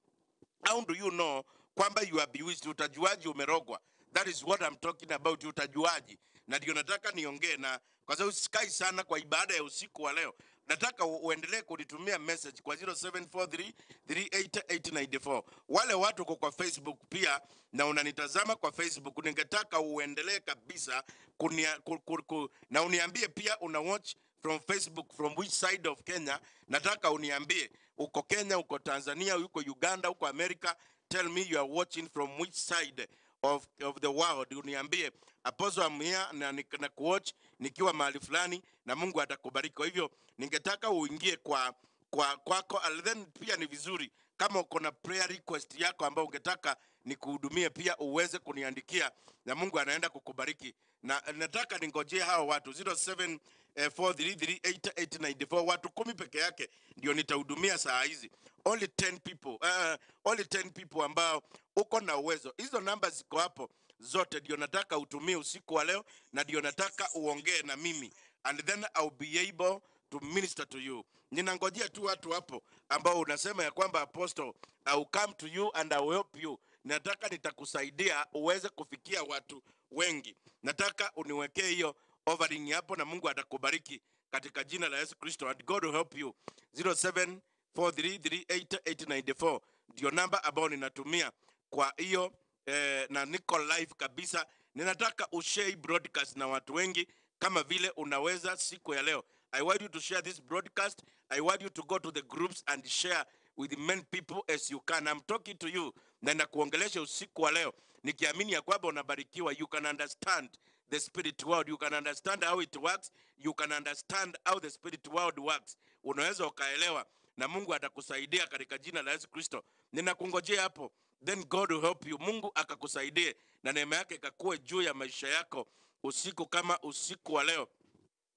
How do you know kwamba you are bewitched? Utajuaje umerogwa? That is what I'm talking about. Utajuaje? Na ndio nataka niongee na, kwa sababu sikai sana kwa ibada ya usiku wa leo, nataka uendelee kulitumia message kwa 0743388894. Wale watu uko kwa Facebook pia na unanitazama kwa Facebook, ningetaka uendelee kabisa kunia, kur, kur, kur, na uniambie pia una watch from Facebook from which side of Kenya. Nataka uniambie uko Kenya, uko Tanzania, uko Uganda, uko Amerika. Tell me you are watching from which side of, of the world. Uniambie apozo I'm here na, na kuwatch nikiwa mahali fulani na Mungu atakubariki. Kwa hivyo ningetaka uingie kwa kwa kwako, then pia ni vizuri kama uko na prayer request yako ambayo ungetaka nikuhudumie, pia uweze kuniandikia na Mungu anaenda kukubariki. Na nataka ningojee hao watu 0743388894 eh, watu kumi peke yake ndio nitahudumia saa hizi, only 10 people, uh, only 10 people ambao uko na uwezo. Hizo namba ziko hapo zote ndio nataka utumie usiku wa leo, na ndio nataka uongee na mimi, and then I'll be able to minister to you. Ninangojea tu watu hapo ambao unasema ya kwamba apostle, I will come to you and I will help you. Nataka nitakusaidia uweze kufikia watu wengi. Nataka uniwekee hiyo offering hapo, na Mungu atakubariki katika jina la Yesu Kristo. And God will help you. 0743388894 ndio namba ambayo ninatumia kwa hiyo eh, na niko live kabisa. Ninataka ushare broadcast na watu wengi kama vile unaweza siku ya leo. I want you to share this broadcast. I want you to go to the groups and share with many people as you can. I'm talking to you na nakuongelesha usiku wa leo nikiamini ya kwamba unabarikiwa. You can understand the spirit world, you can understand how it works, you can understand how the spirit world works. Unaweza ukaelewa na Mungu atakusaidia katika jina la Yesu Kristo. Ninakungojea hapo then God will help you. Mungu akakusaidie na neema yake ikakuwe juu ya maisha yako usiku kama usiku wa leo.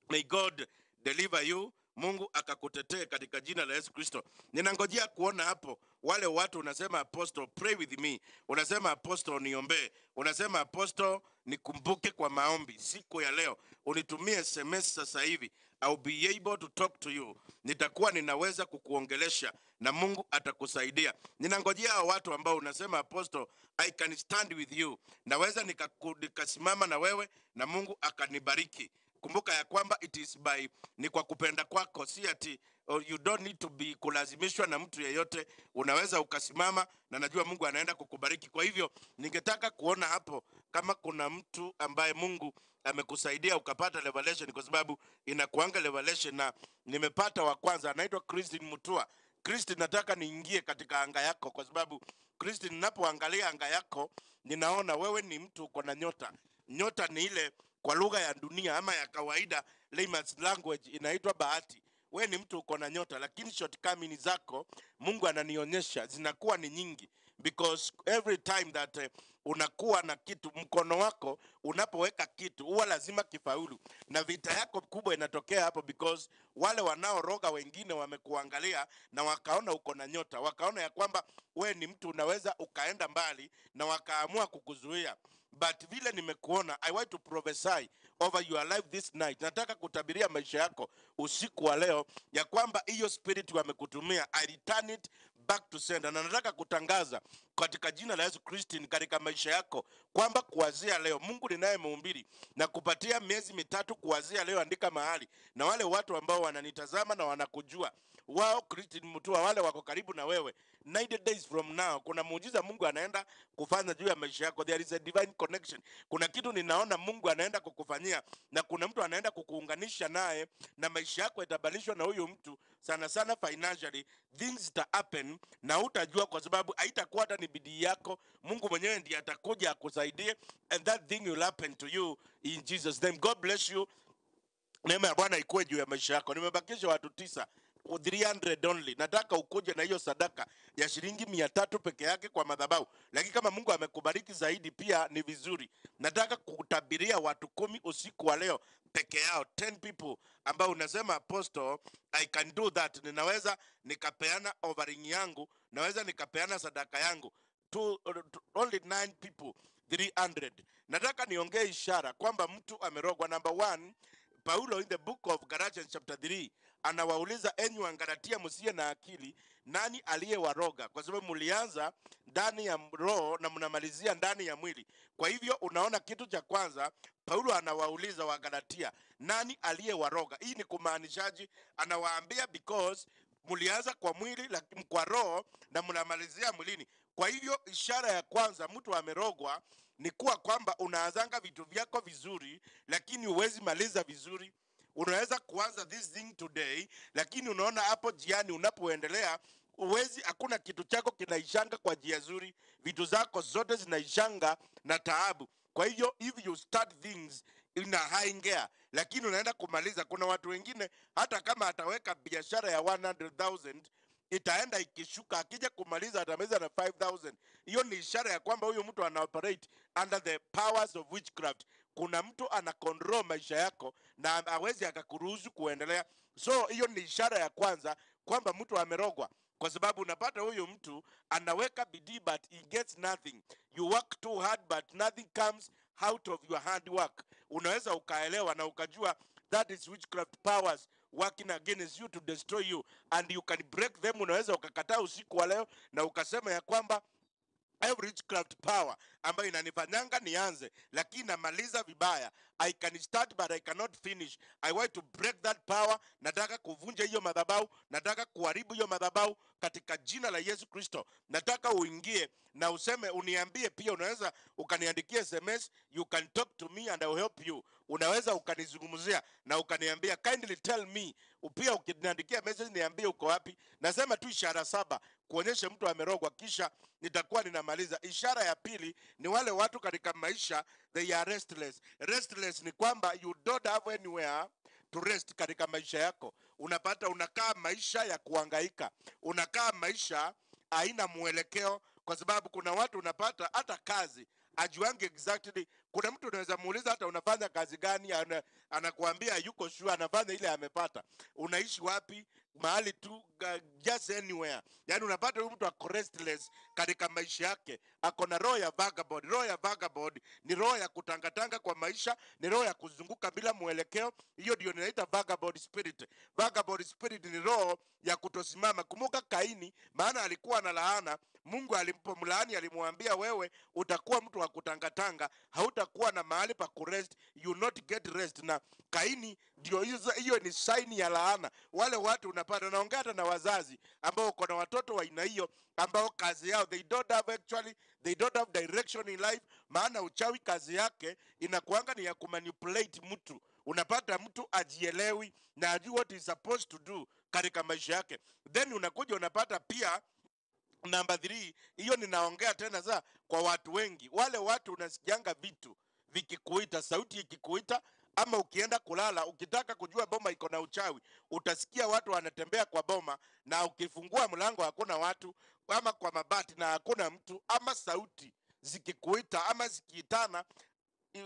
May God deliver you. Mungu akakutetee katika jina la Yesu Kristo. Ninangojea kuona hapo wale watu unasema apostle, pray with me. Unasema apostle, niombee. Unasema apostle, nikumbuke kwa maombi siku ya leo. Unitumie SMS sasa hivi. I'll be able to talk to you, nitakuwa ninaweza kukuongelesha na Mungu atakusaidia. Ninangojea hao watu ambao unasema apostle, I can stand with you, naweza nikasimama na wewe na Mungu akanibariki. Kumbuka ya kwamba it is by, ni kwa kupenda kwako, si ati oh, you don't need to be kulazimishwa na mtu yeyote. Unaweza ukasimama na najua Mungu anaenda kukubariki. Kwa hivyo ningetaka kuona hapo kama kuna mtu ambaye Mungu amekusaidia ukapata revelation, kwa sababu inakuanga revelation. Na nimepata wa kwanza anaitwa Christine Mutua. Christine, nataka niingie katika anga yako, kwa sababu Christine, ninapoangalia anga yako ninaona wewe ni mtu uko na nyota. Nyota ni ile kwa lugha ya dunia ama ya kawaida layman's language inaitwa bahati. We ni mtu uko na nyota, lakini shortcomings zako Mungu ananionyesha zinakuwa ni nyingi because every time that eh, unakuwa na kitu mkono wako unapoweka kitu huwa lazima kifaulu, na vita yako kubwa inatokea hapo, because wale wanaoroga wengine wamekuangalia na wakaona uko na nyota, wakaona ya kwamba we ni mtu unaweza ukaenda mbali, na wakaamua kukuzuia. But vile nimekuona, I want to prophesy over your life this night. Nataka kutabiria maisha yako usiku wa leo ya kwamba hiyo spirit wamekutumia, I return it back to sender, na nataka kutangaza katika jina la Yesu Kristo katika maisha yako kwamba kuanzia leo Mungu ninaye muumbili na kupatia miezi mitatu kuanzia leo, andika mahali, na wale watu ambao wananitazama na wanakujua wao mtua wale wako karibu na wewe 90 days from now kuna muujiza mungu anaenda kufanya juu ya maisha yako there is a divine connection kuna kitu ninaona mungu anaenda kukufanyia na kuna mtu anaenda kukuunganisha naye na maisha yako yatabadilishwa na huyu mtu sana sana financially things ta happen na utajua kwa sababu haitakuwa hata ni bidii yako mungu mwenyewe ndiye atakuja akusaidie and that thing will happen to you in jesus name god bless you neema ya bwana ikuwe juu ya maisha yako nimebakisha watu tisa 300 only. Nataka ukuje na hiyo sadaka ya shilingi 300 peke yake kwa madhabahu, lakini kama Mungu amekubariki zaidi pia ni vizuri. Nataka kutabiria watu kumi usiku wa leo peke yao, 10 people ambao unasema apostle, I can do that, ninaweza nikapeana offering yangu, naweza nikapeana sadaka yangu two, only nine people 300. Nataka niongee ishara kwamba mtu amerogwa. Number one, Paulo in the book of Galatians chapter anawauliza enyi Wagalatia msiye na akili, nani aliyewaroga? Kwa sababu mlianza ndani ya roho na mnamalizia ndani ya mwili. Kwa hivyo unaona, kitu cha kwanza Paulo anawauliza Wagalatia, nani aliyewaroga? Hii ni kumaanishaji, anawaambia because mlianza kwa mwili lakini kwa roho na mnamalizia mwilini. Kwa hivyo ishara ya kwanza mtu amerogwa ni kuwa kwamba unaanzanga vitu vyako vizuri, lakini huwezi maliza vizuri unaweza kuanza this thing today, lakini unaona hapo jiani unapoendelea uwezi, hakuna kitu chako kinaishanga kwa jia zuri, vitu zako zote zinaishanga na taabu. Kwa hivyo if you start things ina haingea, lakini unaenda kumaliza. Kuna watu wengine hata kama ataweka biashara ya 100,000 itaenda ikishuka, akija kumaliza atamaliza na 5000. Hiyo ni ishara ya kwamba huyu mtu ana operate under the powers of witchcraft kuna mtu ana control maisha yako na awezi akakuruhusu kuendelea. So hiyo ni ishara ya kwanza kwamba mtu amerogwa, kwa sababu unapata huyu mtu anaweka bidii but he gets nothing. You work too hard but nothing comes out of your hard work. Unaweza ukaelewa na ukajua that is witchcraft powers working against you to destroy you and you can break them. Unaweza ukakataa usiku wa leo na ukasema ya kwamba every witchcraft power ambayo inanifanyanga nianze lakini namaliza vibaya. I can start but I cannot finish. I want to break that power. Nataka kuvunja hiyo madhabahu, nataka kuharibu hiyo madhabahu katika jina la Yesu Kristo. Nataka uingie na useme, uniambie pia. Unaweza ukaniandikia SMS, you can talk to me and I will help you. Unaweza ukanizungumzia na ukaniambia, kindly tell me. Pia ukiniandikia message, niambie uko wapi. Nasema tu ishara saba kuonyesha mtu amerogwa, kisha nitakuwa ninamaliza. Ishara ya pili ni wale watu katika maisha they are restless. Restless ni kwamba you don't have anywhere to rest katika maisha yako. Unapata unakaa maisha ya kuangaika, unakaa maisha haina mwelekeo, kwa sababu kuna watu unapata hata kazi ajuangi exactly. Kuna mtu unaweza muuliza hata unafanya kazi gani, anakuambia yuko sure anafanya ile amepata. Unaishi wapi? mahali tu just anywhere. Yani unapata huyu mtu ako restless katika maisha yake, ako na roho ya vagabond. Roho ya vagabond ni roho ya kutangatanga kwa maisha, ni roho ya kuzunguka bila mwelekeo. Hiyo ndio ninaita vagabond spirit. Vagabond spirit ni roho ya kutosimama. Kumbuka Kaini, maana alikuwa na laana Mungu alimpomlaani alimwambia, wewe utakuwa mtu wa kutangatanga, hautakuwa na mahali pa kurest, you not get rest. Na Kaini ndio hiyo, ni saini ya laana. Wale watu unapata, naongea hata na wazazi ambao uko na watoto wa aina hiyo, ambao kazi yao they don't have actually, they don't have direction in life. Maana uchawi kazi yake inakuanga ni ya kumanipulate mtu unapata mtu ajielewi na ajui what is supposed to do katika maisha yake, then unakuja unapata pia namba 3 hiyo ninaongea tena sasa kwa watu wengi, wale watu unasikianga vitu vikikuita, sauti ikikuita, ama ukienda kulala ukitaka kujua boma iko na uchawi, utasikia watu wanatembea kwa boma, na ukifungua mlango hakuna watu, ama kwa mabati na hakuna mtu, ama sauti zikikuita ama zikiitana,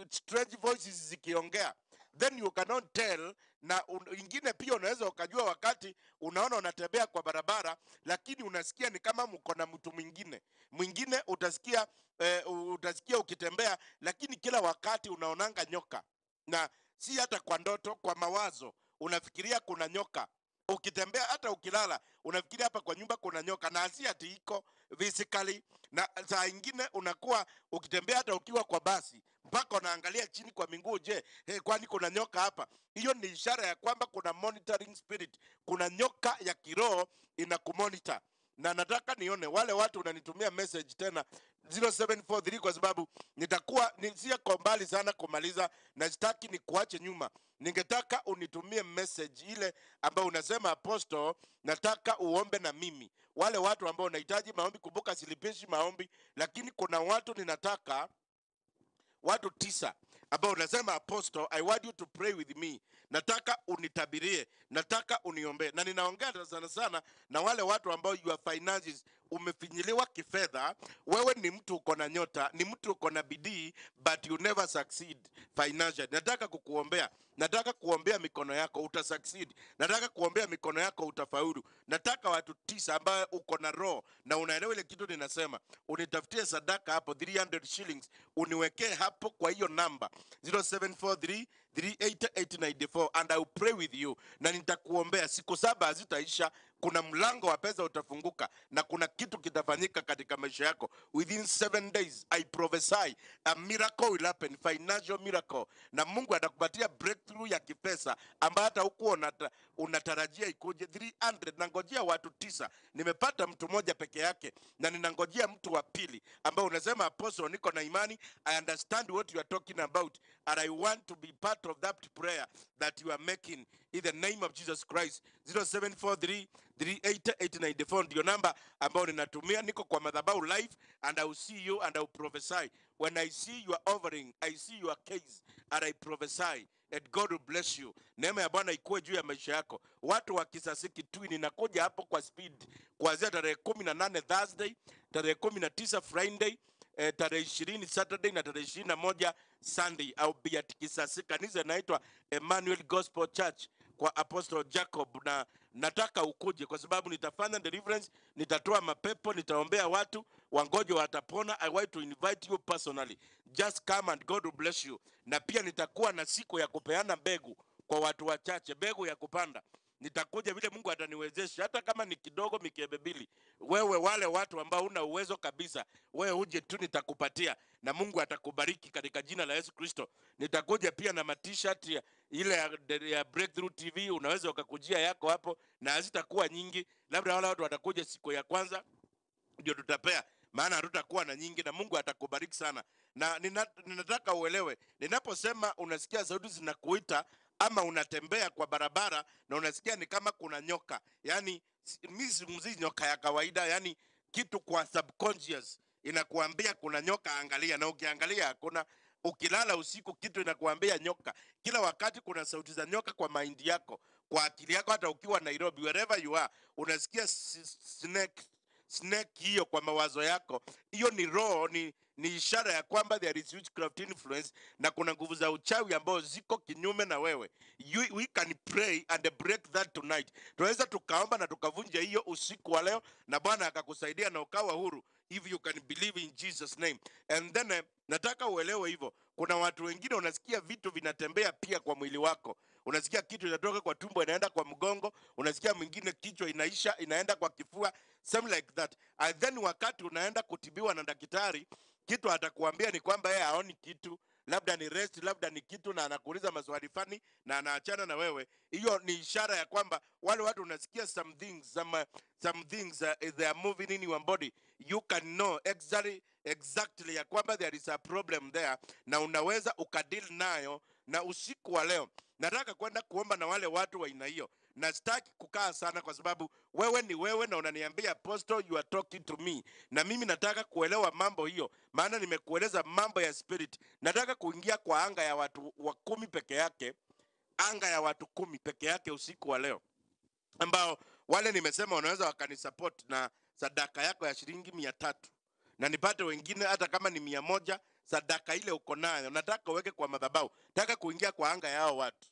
strange voices zikiongea then you cannot tell. Na ingine pia unaweza ukajua wakati unaona unatembea kwa barabara, lakini unasikia ni kama mko na mtu mwingine mwingine, utasikia eh, utasikia ukitembea, lakini kila wakati unaonanga nyoka, na si hata kwa ndoto, kwa mawazo unafikiria kuna nyoka ukitembea hata ukilala unafikiria hapa kwa nyumba kuna nyoka, na si ati iko physically. Na saa ingine unakuwa ukitembea hata ukiwa kwa basi mpaka wanaangalia chini kwa minguu. Je, hey, eh, kwani kuna nyoka hapa? Hiyo ni ishara ya kwamba kuna monitoring spirit, kuna nyoka ya kiroho inakumonitor na nataka nione wale watu unanitumia message tena 0743 kwa sababu nitakuwa nisia kwa mbali sana kumaliza, na sitaki ni kuache nyuma. Ningetaka unitumie message ile ambayo unasema apostle, nataka uombe na mimi. Wale watu ambao unahitaji maombi, kumbuka silipishi maombi, lakini kuna watu ninataka watu tisa ambao unasema apostle, I want you to pray with me, nataka unitabirie, nataka uniombee. Na ninaongea sana sana na wale watu ambao your finances umefinyiliwa kifedha, wewe ni mtu uko na nyota, ni mtu uko na bidii, but you never succeed financially. Nataka kukuombea, nataka kuombea mikono yako uta succeed, nataka kuombea mikono yako utafaulu. Nataka watu tisa ambayo uko na roho na unaelewa ile kitu ninasema, unitafutie sadaka hapo 300 shillings uniwekee hapo kwa hiyo namba 0743 3894 and I will pray with you, na nitakuombea siku saba hazitaisha kuna mlango wa pesa utafunguka na kuna kitu kitafanyika katika maisha yako within seven days i prophesy a miracle will happen financial miracle na mungu atakupatia breakthrough ya kipesa ambayo hata hukuwa unata, unatarajia ikuje 300 nangojea watu tisa nimepata mtu mmoja peke yake na ninangojea mtu wa pili ambao unasema apostle niko na imani i understand what you are talking about And I want to be part of that prayer that you are making in the name of Jesus Christ. 0743 389894 ndio namba ambayo ninatumia. Niko kwa madhabahu live and I will see you and I will prophesy. When I see your offering, I see your case and I prophesy and God will bless you. Neema ya Bwana ikuwe juu ya maisha yako. Watu wa Kisasi Kitui, ninakuja hapo kwa speed kuanzia tarehe kumi na nane Thursday, tarehe kumi na tisa Friday, eh, tarehe ishirini Saturday na tarehe ishirini na moja Sunday. au be at Kisasi. Kanisa inaitwa Emmanuel Gospel Church kwa Apostle Jacob, na nataka ukuje kwa sababu nitafanya deliverance, nitatoa mapepo, nitaombea watu wangoje, watapona. I want to invite you personally, just come and God will bless you. Na pia nitakuwa na siku ya kupeana mbegu kwa watu wachache, mbegu ya kupanda nitakuja vile Mungu ataniwezesha, hata kama ni kidogo, mikebe mbili. Wewe wale watu ambao una uwezo kabisa, wewe uje tu, nitakupatia na Mungu atakubariki katika jina la Yesu Kristo. Nitakuja pia na matishati ile ya, ya Breakthrough TV, unaweza ukakujia yako hapo, na hazitakuwa nyingi, labda wale watu watakuja siku ya kwanza ndio tutapea maana hatutakuwa na nyingi, na Mungu atakubariki sana. Na ninataka uelewe, ninaposema unasikia sauti zinakuita, ama unatembea kwa barabara na unasikia ni kama kuna nyoka. Yani mi sizungumzii nyoka ya kawaida, yani kitu kwa subconscious inakuambia kuna nyoka, angalia, na ukiangalia hakuna. Ukilala usiku kitu inakuambia nyoka. Kila wakati kuna sauti za nyoka kwa maindi yako, kwa akili yako, hata ukiwa Nairobi, wherever you are, unasikia snake snake hiyo kwa mawazo yako, hiyo ni roho, ni, ni ishara ya kwamba there is witchcraft influence, na kuna nguvu za uchawi ambao ziko kinyume na wewe. You, we can pray and break that tonight. Tunaweza tukaomba na tukavunja hiyo usiku wa leo, na Bwana akakusaidia na ukawa huru, if you can believe in Jesus name. And then eh, nataka uelewe hivyo, kuna watu wengine unasikia vitu vinatembea pia kwa mwili wako unasikia kitu inatoka kwa tumbo inaenda kwa mgongo, unasikia mwingine kichwa inaisha inaenda kwa kifua, same like that. And ah, then wakati unaenda kutibiwa na daktari, kitu atakuambia ni kwamba yeye haoni kitu, labda ni rest, labda ni kitu, na anakuuliza maswali fani na anaachana na wewe. Hiyo ni ishara ya kwamba wale watu unasikia some things, some, some things uh, eh, they are moving in your body, you can know exactly exactly ya kwamba there is a problem there, na unaweza ukadeal nayo na usiku wa leo nataka kwenda kuomba na wale watu wa aina hiyo na sitaki kukaa sana kwa sababu wewe ni wewe na unaniambia apostle you are talking to me na mimi nataka kuelewa mambo hiyo maana nimekueleza mambo ya spirit nataka kuingia kwa anga ya watu wa kumi peke yake anga ya watu kumi peke yake usiku wa leo ambao wale nimesema wanaweza wakanisupport na sadaka yako ya shilingi mia tatu na nipate wengine hata kama ni mia moja sadaka ile uko nayo, nataka uweke kwa madhabahu, taka kuingia kwa anga yao watu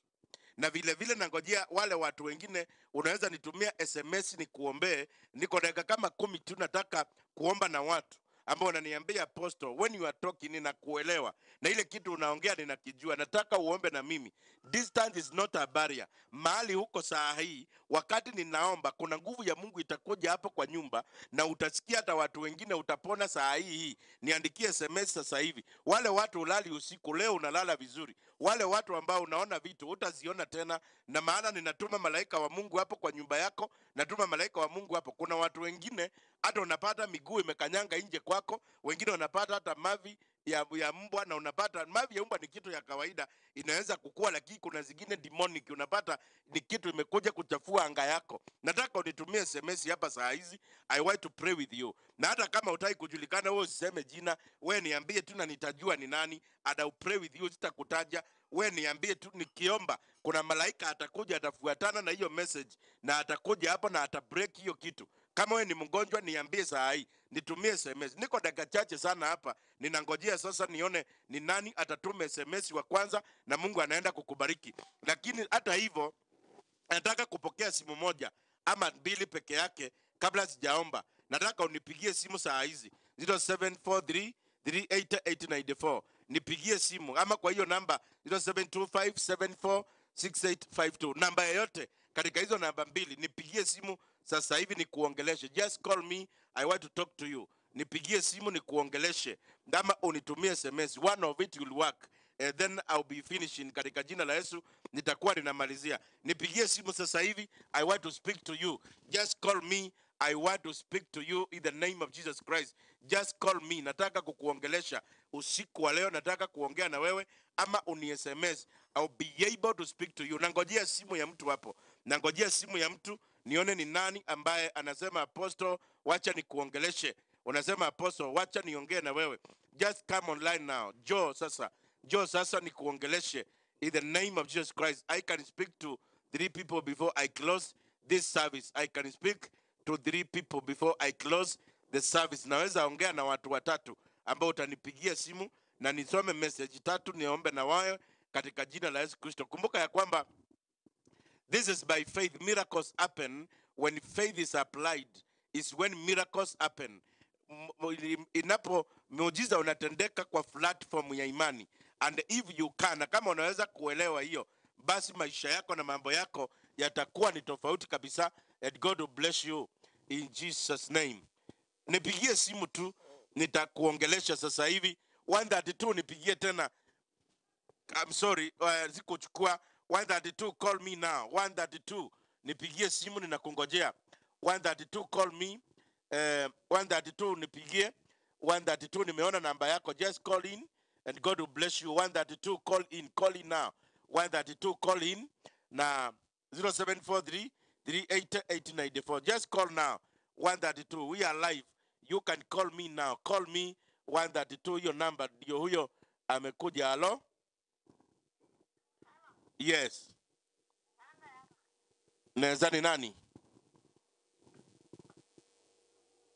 na vile vile nangojea wale watu wengine, unaweza nitumia SMS nikuombee. Niko dakika kama kumi tu nataka kuomba na watu ambao unaniambia apostle, when you are talking ninakuelewa na ile kitu unaongea ninakijua. Nataka uombe na mimi, distance is not a barrier. Mahali huko saa hii, wakati ninaomba, kuna nguvu ya Mungu itakuja hapo kwa nyumba, na utasikia hata watu wengine utapona saa hii hii. Niandikie SMS sasa hivi, wale watu ulali usiku, leo unalala vizuri. Wale watu ambao unaona vitu utaziona tena, na maana ninatuma malaika wa Mungu hapo kwa nyumba yako natuma malaika wa Mungu hapo. Kuna watu wengine hata unapata miguu imekanyanga nje kwako, wengine unapata hata mavi ya, ya mbwa na unapata mavi ya mbwa ni kitu ya kawaida inaweza kukua, lakini kuna zingine demonic unapata ni kitu imekuja kuchafua anga yako. Nataka unitumie SMS hapa saa hizi, I want to pray with you. Na hata kama utaki kujulikana, wewe usiseme jina, wewe niambie tu na nitajua ni nani, and I pray with you, sitakutaja we niambie tu, nikiomba kuna malaika atakuja, atafuatana na hiyo message na atakuja hapo na ata break hiyo kitu. Kama we ni mgonjwa, niambie saa hii, nitumie SMS. Niko dakika chache sana hapa, ninangojea sasa nione ni nani atatuma SMS wa kwanza, na Mungu anaenda kukubariki. Lakini hata hivyo, nataka kupokea simu moja ama mbili peke yake kabla sijaomba. Nataka unipigie simu saa hizi 0743 38894 nipigie simu ama kwa hiyo namba 0725746852 namba yoyote katika hizo namba mbili nipigie simu sasa hivi nikuongeleshe just call me i want to talk to you nipigie simu nikuongeleshe ama unitumie sms one of it will work and then I'll be finishing katika jina la Yesu nitakuwa ninamalizia nipigie simu sasa hivi i want to speak to you just call me I want to speak to you in the name of Jesus Christ. Just call me. Nataka kukuongelesha usiku wa leo, nataka kuongea na wewe ama uni SMS. I'll be able to speak to you. Nangojea simu ya mtu hapo, nangojea simu ya mtu nione ni nani ambaye anasema apostle, wacha nikuongeleshe. Unasema apostle, wacha niongee na wewe. Just come online now. Jo sasa, jo sasa nikuongeleshe in the name of Jesus Christ. I can speak to three people before I close this service. I can speak to three people before I close the service. Naweza ongea na watu watatu ambao utanipigia simu na nisome message tatu, niombe na wao katika jina la Yesu Kristo. Kumbuka ya kwamba this is by faith miracles happen when faith is applied is when miracles happen. Inapo miujiza unatendeka kwa platform ya imani, and if you can, kama unaweza kuelewa hiyo, basi maisha yako na mambo yako yatakuwa ni tofauti kabisa And God will bless you in Jesus name. Nipigie simu tu, nitakuongelesha sasa hivi. 132 nipigie tena. I'm sorry, uh, sikuchukua 132 call me now. 132 nipigie simu ninakungojea. 132 call me. Uh, eh, 132 nipigie. 132 nimeona namba yako. Just call in and God will bless you. 132 call in, call in now. 132 call in na 0743 38894. Just call now 132. We are live. You can call me now. Call me 132. Your number. Ndio huyo amekuja. Hello. Yes. Nezani nani?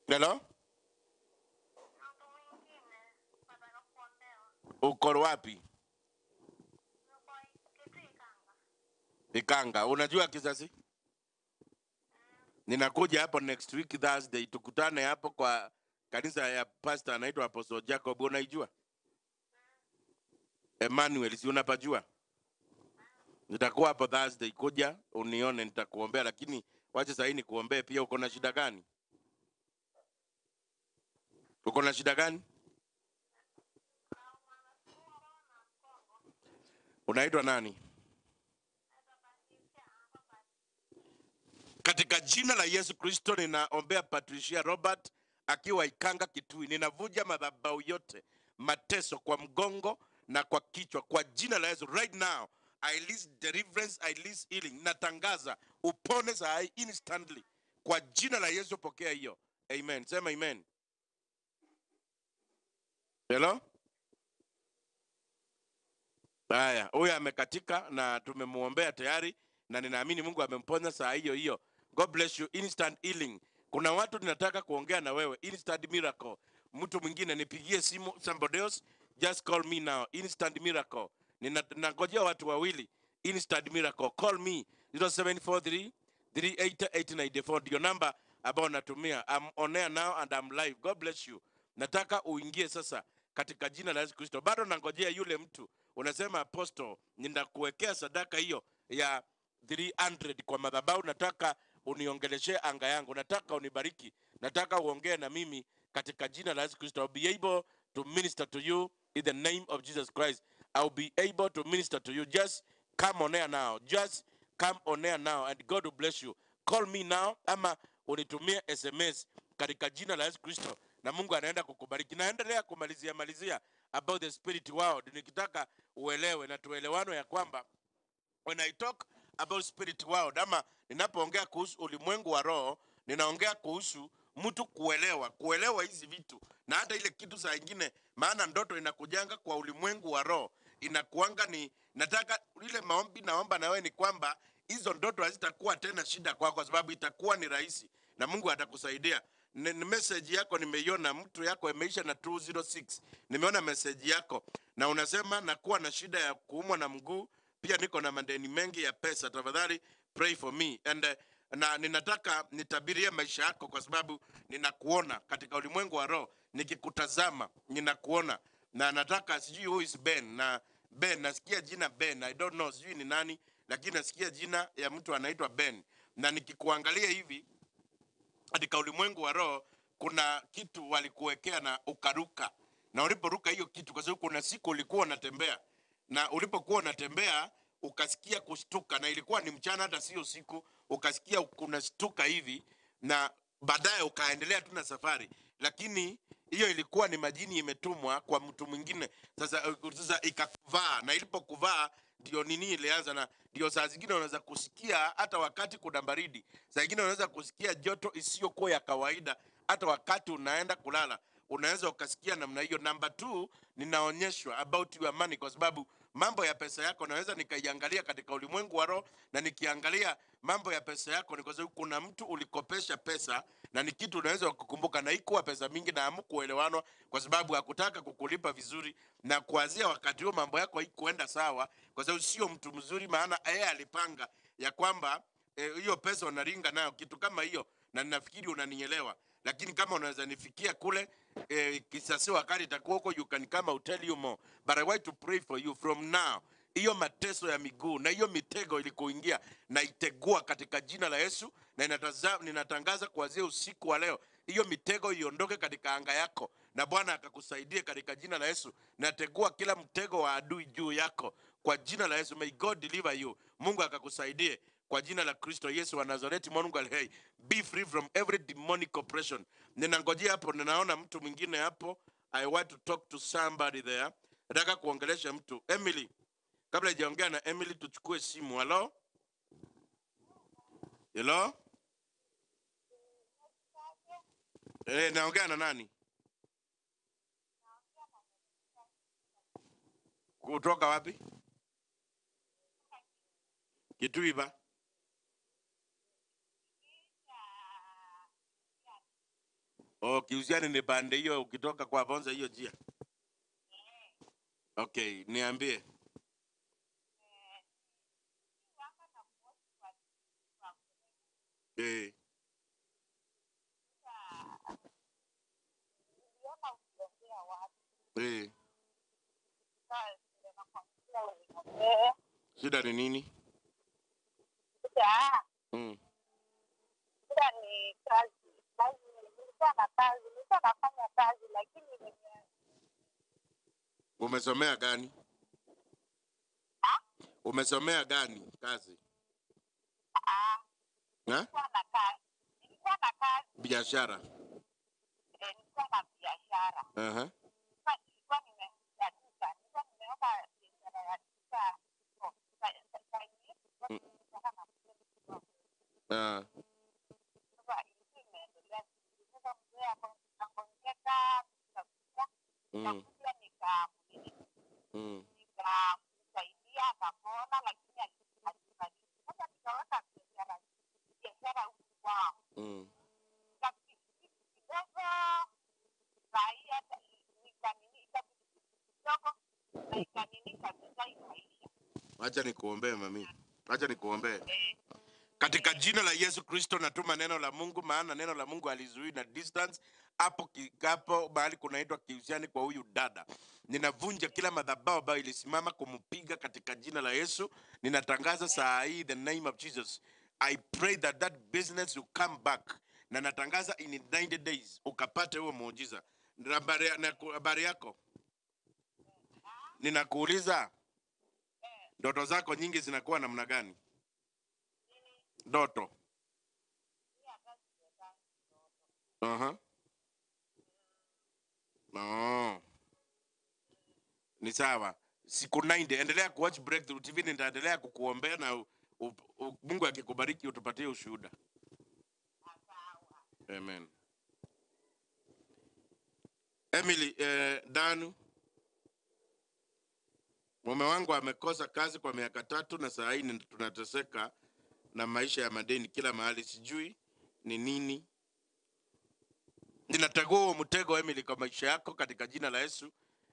Hello? Uko wapi? Ikanga. Unajua kizazi? ninakuja hapo next week Thursday, tukutane hapo kwa kanisa ya pastor anaitwa Apostle Jacob. Unaijua Emmanuel, si unapajua? Nitakuwa hapo Thursday, kuja unione, nitakuombea. Lakini wacha sahii nikuombee pia. Uko na shida gani? Uko na shida gani? Unaitwa nani? Katika jina la Yesu Kristo ninaombea Patricia Robert akiwa Ikanga Kitui, ninavuja madhabahu yote mateso kwa mgongo na kwa kichwa kwa jina la Yesu right now. I release deliverance, I release healing. Natangaza upone saa hii instantly kwa jina la Yesu, pokea hiyo. Amen, sema amen. Hello. Haya, huyu amekatika na tumemuombea tayari, na ninaamini Mungu amemponya saa hiyo hiyo. God bless you. Instant healing. Kuna watu ninataka kuongea na wewe. Instant miracle. Mtu mwingine nipigie simu, somebody else just call me now. Instant miracle. Ninangojea watu wawili. Instant miracle. Call me 0743 38894 ndio namba ambayo natumia. I'm on air now and I'm live. God bless you. Nataka uingie sasa katika jina la Yesu Kristo. Bado nangojea yule mtu unasema, Apostle, ninakuwekea sadaka hiyo ya 300 kwa madhabahu, nataka uniongeleshe anga yangu, nataka unibariki, nataka uongee na mimi katika jina la Yesu Kristo. be able to minister to you in the name of Jesus Christ. I'll be able to minister to you. Just come on air now, just come on air now, and God will bless you. Call me now ama unitumie SMS katika jina la Yesu Kristo, na Mungu anaenda kukubariki. Naendelea kumalizia malizia about the spirit world, nikitaka uelewe na tuelewano ya kwamba when I talk about spirit world, ama ninapoongea kuhusu ulimwengu wa roho, ninaongea kuhusu mtu kuelewa kuelewa hizi vitu na hata ile kitu saa ingine, maana ndoto inakujanga kwa ulimwengu wa roho, inakuanga ni nataka ile maombi, naomba na wewe ni kwamba hizo ndoto hazitakuwa tena shida kwako, kwa sababu itakuwa ni rahisi na Mungu atakusaidia. Ni message yako nimeiona, mtu yako imeisha na 206 nimeona message yako, na unasema nakuwa na shida ya kuumwa na mguu pia niko na madeni mengi ya pesa, tafadhali pray for me and uh, na ninataka nitabirie maisha yako, kwa sababu ninakuona katika ulimwengu wa roho, nikikutazama ninakuona, na nataka sijui who is Ben na Ben, nasikia jina Ben, I don't know sijui ni nani, lakini nasikia jina ya mtu anaitwa Ben, na nikikuangalia hivi katika ulimwengu wa roho, kuna kitu walikuwekea na ukaruka, na uliporuka hiyo kitu, kwa sababu kuna siku ulikuwa unatembea na ulipokuwa unatembea ukasikia kushtuka, na ilikuwa ni mchana, hata sio siku, ukasikia kunashtuka hivi, na baadaye ukaendelea tu na safari, lakini hiyo ilikuwa ni majini imetumwa kwa mtu mwingine. Sasa, sasa ikakuvaa na ilipokuvaa ndio nini ilianza, na ndio saa zingine unaweza kusikia hata wakati kuna baridi, saa zingine unaweza kusikia joto isiyokuwa ya kawaida hata wakati unaenda kulala unaweza ukasikia namna hiyo. Number two, ninaonyeshwa about your money, kwa sababu mambo ya pesa yako naweza nikaiangalia katika ulimwengu wa roho, na nikiangalia mambo ya pesa yako ni kwa sababu kuna mtu ulikopesha pesa, na ni kitu unaweza kukumbuka, na ikuwa pesa mingi na hamkuelewana kwa sababu hakutaka kukulipa vizuri, na kuanzia wakati huo mambo yako haikuenda sawa, kwa sababu sio mtu mzuri, maana yeye alipanga ya kwamba eh, hiyo e, pesa unaringa nayo kitu kama hiyo, na ninafikiri unanielewa, lakini kama unaweza nifikia kule eh, kisasi wakati itakuwa huko, you can come, I'll tell you more, but I want to pray for you from now hiyo mateso ya miguu na hiyo mitego ilikuingia na itegua katika jina la Yesu, na inataza, ninatangaza kuanzia usiku wa leo hiyo mitego iondoke katika anga yako, na Bwana akakusaidie katika jina la Yesu. Nategua kila mtego wa adui juu yako kwa jina la Yesu. May God deliver you. Mungu akakusaidie kwa jina la Kristo Yesu wa Nazareti, Mungu wa hai, be free from every demonic oppression. Ninangojea hapo, ninaona mtu mwingine hapo. I want to talk to somebody there, nataka kuongelesha mtu. Emily, kabla hajaongea na Emily, tuchukue simu. Hello, hello. eh, naongea na nani kutoka wapi? Kitui ba Oh, Kiuziani ni pande hiyo ukitoka kwa Vonza hiyo njia. Okay, niambie. Eh. Eh. Shida ni nini? Shida. Mm. Shida ni kazi nilikuwa na kazi, nilikuwa nafanya kazi lakini Umesomea gani? ah, Umesomea gani kazi? ah, Ha? na kazi, na kazi Biashara. eh, na biashara, Aha. Nilikuwa- uh Mm. nitakuja nika nikamsaidia akapona, lakini biashara kidogo kidogo Acha nikuombee mami, acha nikuombee katika jina la Yesu Kristo natuma neno la Mungu, maana neno la Mungu alizuii na distance hapo kikapo mahali kunaitwa kiusiani kwa huyu dada. Ninavunja kila madhabahu ambayo ilisimama kumpiga katika jina la Yesu. Ninatangaza saa hii, the name of Jesus, I pray that that business will come back, na natangaza in 90 days ukapate huo muujiza. Habari yako, ninakuuliza ndoto zako nyingi zinakuwa namna gani? Ndoto. Uh -huh. No. Ni sawa. Siku 90 endelea kuwatch Breakthrough TV, nitaendelea kukuombea na u, u, u, Mungu akikubariki utupatie ushuhuda. Amen. Emily, eh, Danu mume wangu amekosa kazi kwa miaka tatu na saa hii tunateseka na maisha ya madeni kila mahali, sijui ni nini Ninategua huo mtego Emily kwa maisha yako katika jina la Yesu,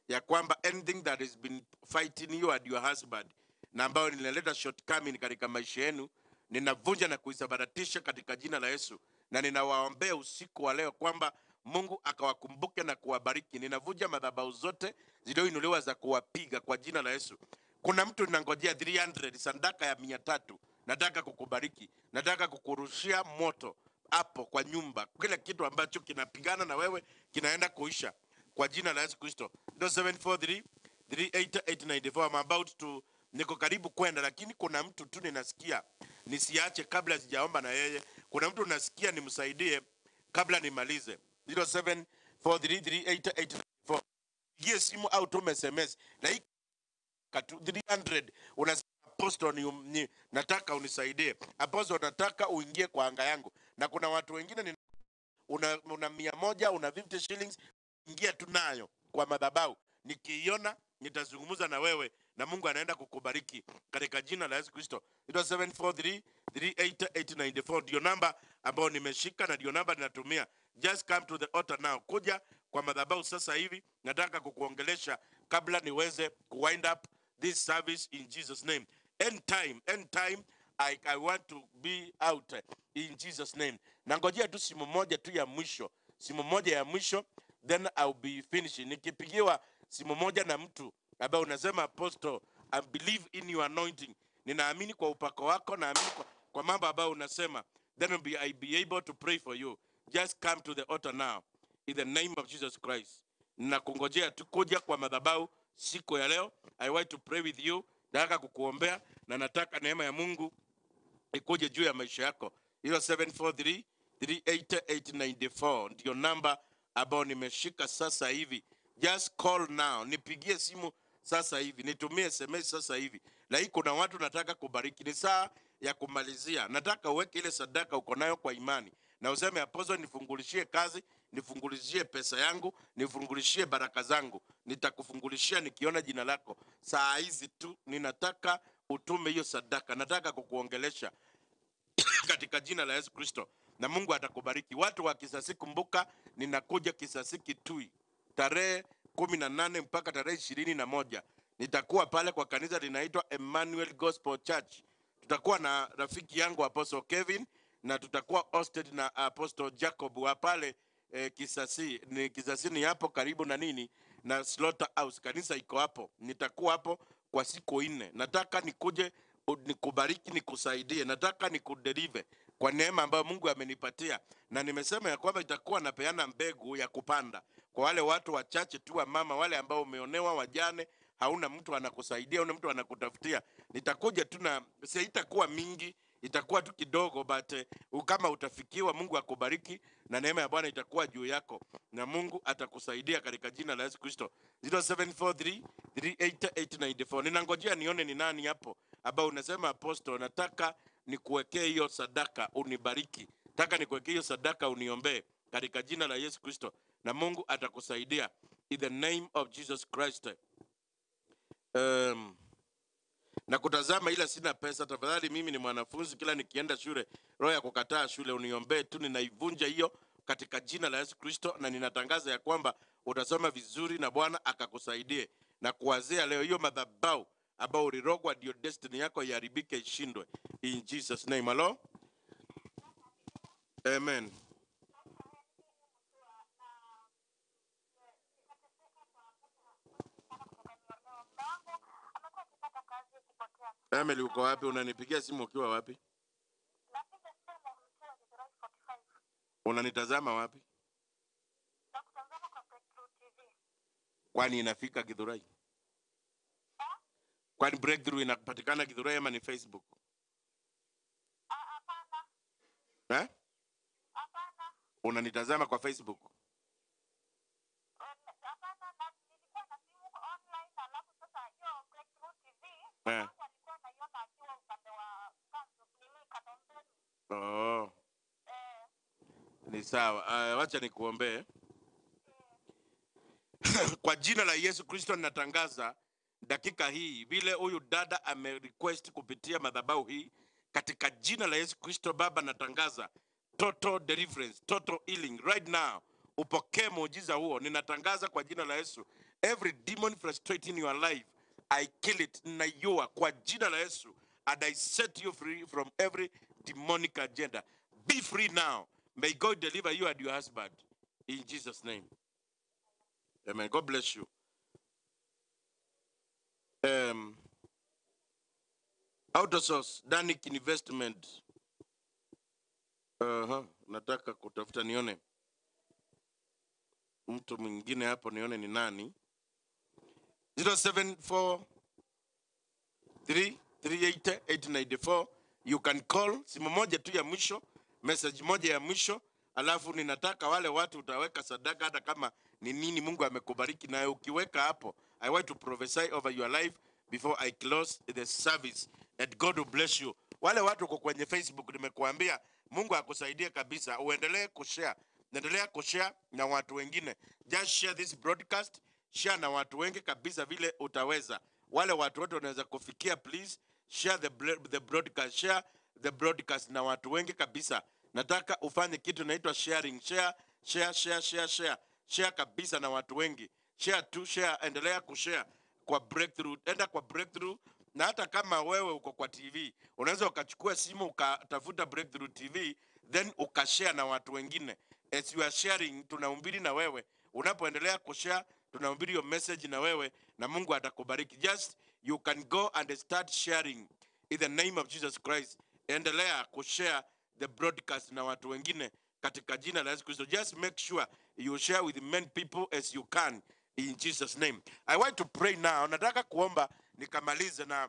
ya kwamba anything that has been fighting you and your husband na ambayo ninaleta shortcoming katika maisha yenu, ninavunja na kuisabaratisha katika jina la Yesu, na ninawaombea usiku wa leo kwamba Mungu akawakumbuke na kuwabariki. Ninavunja madhabahu zote zilizoinuliwa za kuwapiga kwa jina la Yesu. Kuna mtu ninangojea 300 sadaka ya 300, Nataka kukubariki, nataka kukurushia moto hapo kwa nyumba, kila kitu ambacho kinapigana na wewe kinaenda kuisha kwa jina la Yesu Kristo. 0743 38894 I'm about to, niko karibu kwenda, lakini kuna mtu tu ninasikia nisiache kabla sijaomba na yeye. Kuna mtu nasikia nimsaidie kabla nimalize. 0743388894 yes, simu au tume SMS like hii 300 unasema apostle, ni, ni, nataka unisaidie apostle, nataka uingie kwa anga yangu na kuna watu wengine ni una, una mia moja una 50 shillings ingia tunayo kwa madhabahu, nikiiona nitazungumza na wewe na Mungu anaenda kukubariki katika jina la Yesu Kristo. It was 743 ndio namba ambayo nimeshika na ndio namba ninatumia. Just come to the altar now, kuja kwa madhabahu sasa hivi. Nataka kukuongelesha kabla niweze kuwind up this service in Jesus name. End time, end time I, I want to be out in Jesus name. Nangojia tu simu moja tu ya mwisho, simu moja ya mwisho, then I'll be finishing. Nikipigiwa simu moja na mtu haba unazema apostle, I believe in your anointing, ninaamini kwa upako wako, naamini kwa, kwa mamba haba unasema, then I'll be, I'll be able to pray for you. Just come to the altar now in the name of Jesus Christ. Ninakungojea tu kuja kwa madhabau siku ya leo. I want to pray with you, nataka kukuombea na nataka neema ya Mungu ikuje juu ya maisha yako. Hiyo 743 ndio namba ambayo nimeshika sasa hivi. Just call now, nipigie simu sasa hivi, nitumie SMS sasa hivi. hii kuna watu nataka kubariki. Ni saa ya kumalizia, nataka uweke ile sadaka uko nayo kwa imani na useme apozo, nifungulishie kazi, nifungulishie pesa yangu, nifungulishie baraka zangu. Nitakufungulishia nikiona jina lako saa hizi tu, ninataka utume hiyo sadaka. Nataka kukuongelesha katika jina la Yesu Kristo, na Mungu atakubariki. Watu wa Kisasi, kumbuka ninakuja Kisasi Kitui tarehe kumi na nane mpaka tarehe ishirini na moja nitakuwa pale kwa kanisa linaitwa Emmanuel Gospel Church. Tutakuwa na rafiki yangu Apostle Kevin na tutakuwa hosted na Apostle Jacob wa pale eh, Kisasi. Ni Kisasi ni hapo karibu na nini na Slaughterhouse, kanisa iko hapo, nitakuwa hapo kwa siku nne, nataka nikuje nikubariki, nikusaidie, nataka nikudelive kwa neema ambayo Mungu amenipatia, na nimesema ya kwamba itakuwa napeana mbegu ya kupanda kwa wale watu wachache tu wa mama, wale ambao umeonewa, wajane, hauna mtu anakusaidia, hauna mtu anakutafutia. Nitakuja tu na, sitakuwa mingi itakuwa tu kidogo, but uh, kama utafikiwa, Mungu akubariki na neema ya Bwana itakuwa juu yako na Mungu atakusaidia katika jina la Yesu Kristo. 0743 Ninangojea nione ni nani hapo ambao unasema apostle, nataka nikuwekee hiyo sadaka unibariki, nataka nikuwekee hiyo sadaka uniombee katika jina la Yesu Kristo, na Mungu atakusaidia in the name of Jesus Christ. Um, na kutazama, ila sina pesa. Tafadhali, mimi ni mwanafunzi, kila nikienda shule, roho ya kukataa shule uniombee tu, ninaivunja hiyo katika jina la Yesu Kristo, na ninatangaza ya kwamba utasoma vizuri na Bwana akakusaidie na kuwazea leo hiyo madhabahu ambao ulirogwa, ndio destiny yako iharibike, ishindwe in Jesus name. Alo, amen. Emily, uko wapi? Unanipigia simu ukiwa wapi? Unanitazama wapi? Kwani inafika Githurai? Kwani breakthrough inapatikana Githurai ama ni Facebook? Eh? Unanitazama kwa Facebook? Eh. Oh. Ni sawa. Uh, wacha nikuombee. Kwa jina la Yesu Kristo ninatangaza dakika hii vile huyu dada ame request kupitia madhabahu hii katika jina la Yesu Kristo Baba natangaza total deliverance, total healing right now. Upokee muujiza huo, ninatangaza kwa jina la Yesu. Every demon frustrating your life, I kill it, na yua kwa jina la Yesu and I set you free from every demonic agenda. Be free now. May God deliver you and your husband. In Jesus' name. Amen. God bless you. Um, Autosource, Danic Investment. Uh-huh. Nataka kutafuta nione mtu mwingine hapo nione ni nani. 074 338 894 you can call, simu moja tu ya mwisho, message moja ya mwisho, alafu ninataka wale watu utaweka sadaka, hata kama ni nini Mungu amekubariki nayo, ukiweka hapo, I want to prophesy over your life before I close the service that God will bless you. Wale watu uko kwenye Facebook, nimekuambia Mungu akusaidie kabisa, uendelee kushare, endelea kushare na watu wengine. Just share this broadcast, share na watu wengi kabisa vile utaweza. Wale watu wote wanaweza kufikia, please share the, the broadcast, share the broadcast na watu wengi kabisa. Nataka ufanye kitu inaitwa sharing, share, share, share, share, share, share kabisa na watu wengi. Share tu, share, endelea kushare kwa breakthrough, enda kwa breakthrough na hata kama wewe uko kwa TV unaweza ukachukua simu ukatafuta Breakthrough TV then ukashare na watu wengine. As you are sharing, tunahubiri na wewe. Unapoendelea kushare, tunahubiri yo message na wewe, na Mungu atakubariki. Just you can go and start sharing in the name of Jesus Christ. Endelea kushare the broadcast na watu wengine katika jina la Yesu Kristo. Just make sure you share with many people as you can in Jesus name. I want to pray now. Nataka kuomba nikamalize na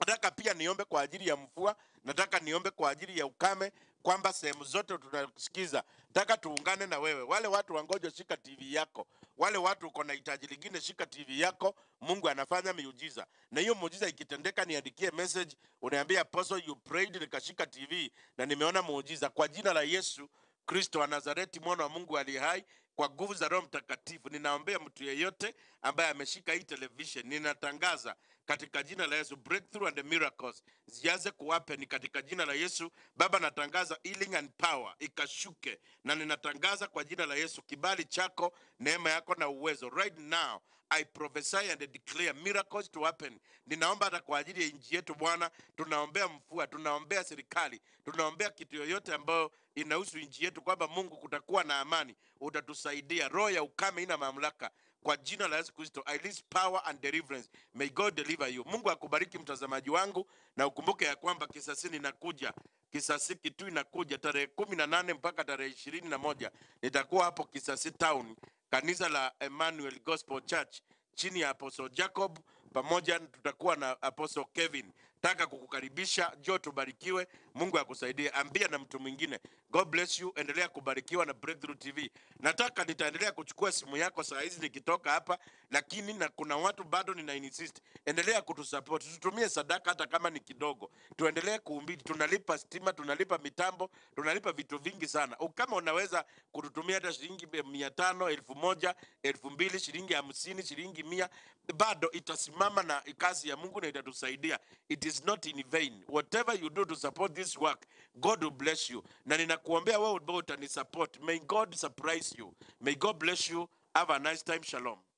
nataka pia niombe kwa ajili ya mvua, nataka niombe kwa ajili ya ukame, kwamba sehemu zote tunasikiza, nataka tuungane na wewe. Wale watu wangoja, shika TV yako, wale watu uko na hitaji lingine, shika TV yako, Mungu anafanya miujiza. Na hiyo muujiza ikitendeka, niandikie message, unaambia apostle, you prayed, nikashika TV na nimeona muujiza. Kwa jina la Yesu Kristo wa Nazareti, mwana wa Mungu aliye hai, kwa nguvu za Roho Mtakatifu, ninaombea mtu yeyote ambaye ameshika hii television. Ninatangaza katika jina la Yesu breakthrough and miracles zianze kuwape ni katika jina la Yesu. Baba, natangaza healing and power ikashuke, na ninatangaza kwa jina la Yesu kibali chako, neema yako na uwezo. Right now I prophesy and declare miracles to happen. Ninaomba hata kwa ajili ya nchi yetu Bwana, tunaombea mvua, tunaombea serikali, tunaombea kitu yoyote ambayo inahusu nchi yetu, kwamba Mungu, kutakuwa na amani, utatusaidia. Roho ya ukame ina mamlaka kwa jina la Yesu Kristo. I release power and deliverance. May God deliver you. Mungu akubariki mtazamaji wangu, na ukumbuke ya kwamba kisasini inakuja Kisasi kitu inakuja tarehe kumi na nane mpaka tarehe ishirini na moja nitakuwa hapo Kisasi Town, kanisa la Emmanuel Gospel Church chini ya Apostle Jacob, pamoja tutakuwa na Apostle Kevin. Taka kukukaribisha, njoo tubarikiwe. Mungu akusaidie. Ambia na mtu mwingine. God bless you, endelea kubarikiwa na Breakthrough TV. Nataka nitaendelea kuchukua simu yako saa hizi nikitoka hapa, lakini na kuna watu bado nina insist, endelea kutusupport, tutumie sadaka hata kama ni kidogo, tuendelee kuumbidi. Tunalipa stima, tunalipa mitambo, tunalipa vitu vingi sana. Kama unaweza kututumia hata shilingi mia tano, elfu moja, elfu mbili, shilingi hamsini, shilingi mia, bado itasimama na kazi ya Mungu na itatusaidia. It is not in vain whatever you do to support this work. God will bless you. Na ninakuombea wewe ambao utanisupport. May God surprise you. May God bless you. Have a nice time. Shalom.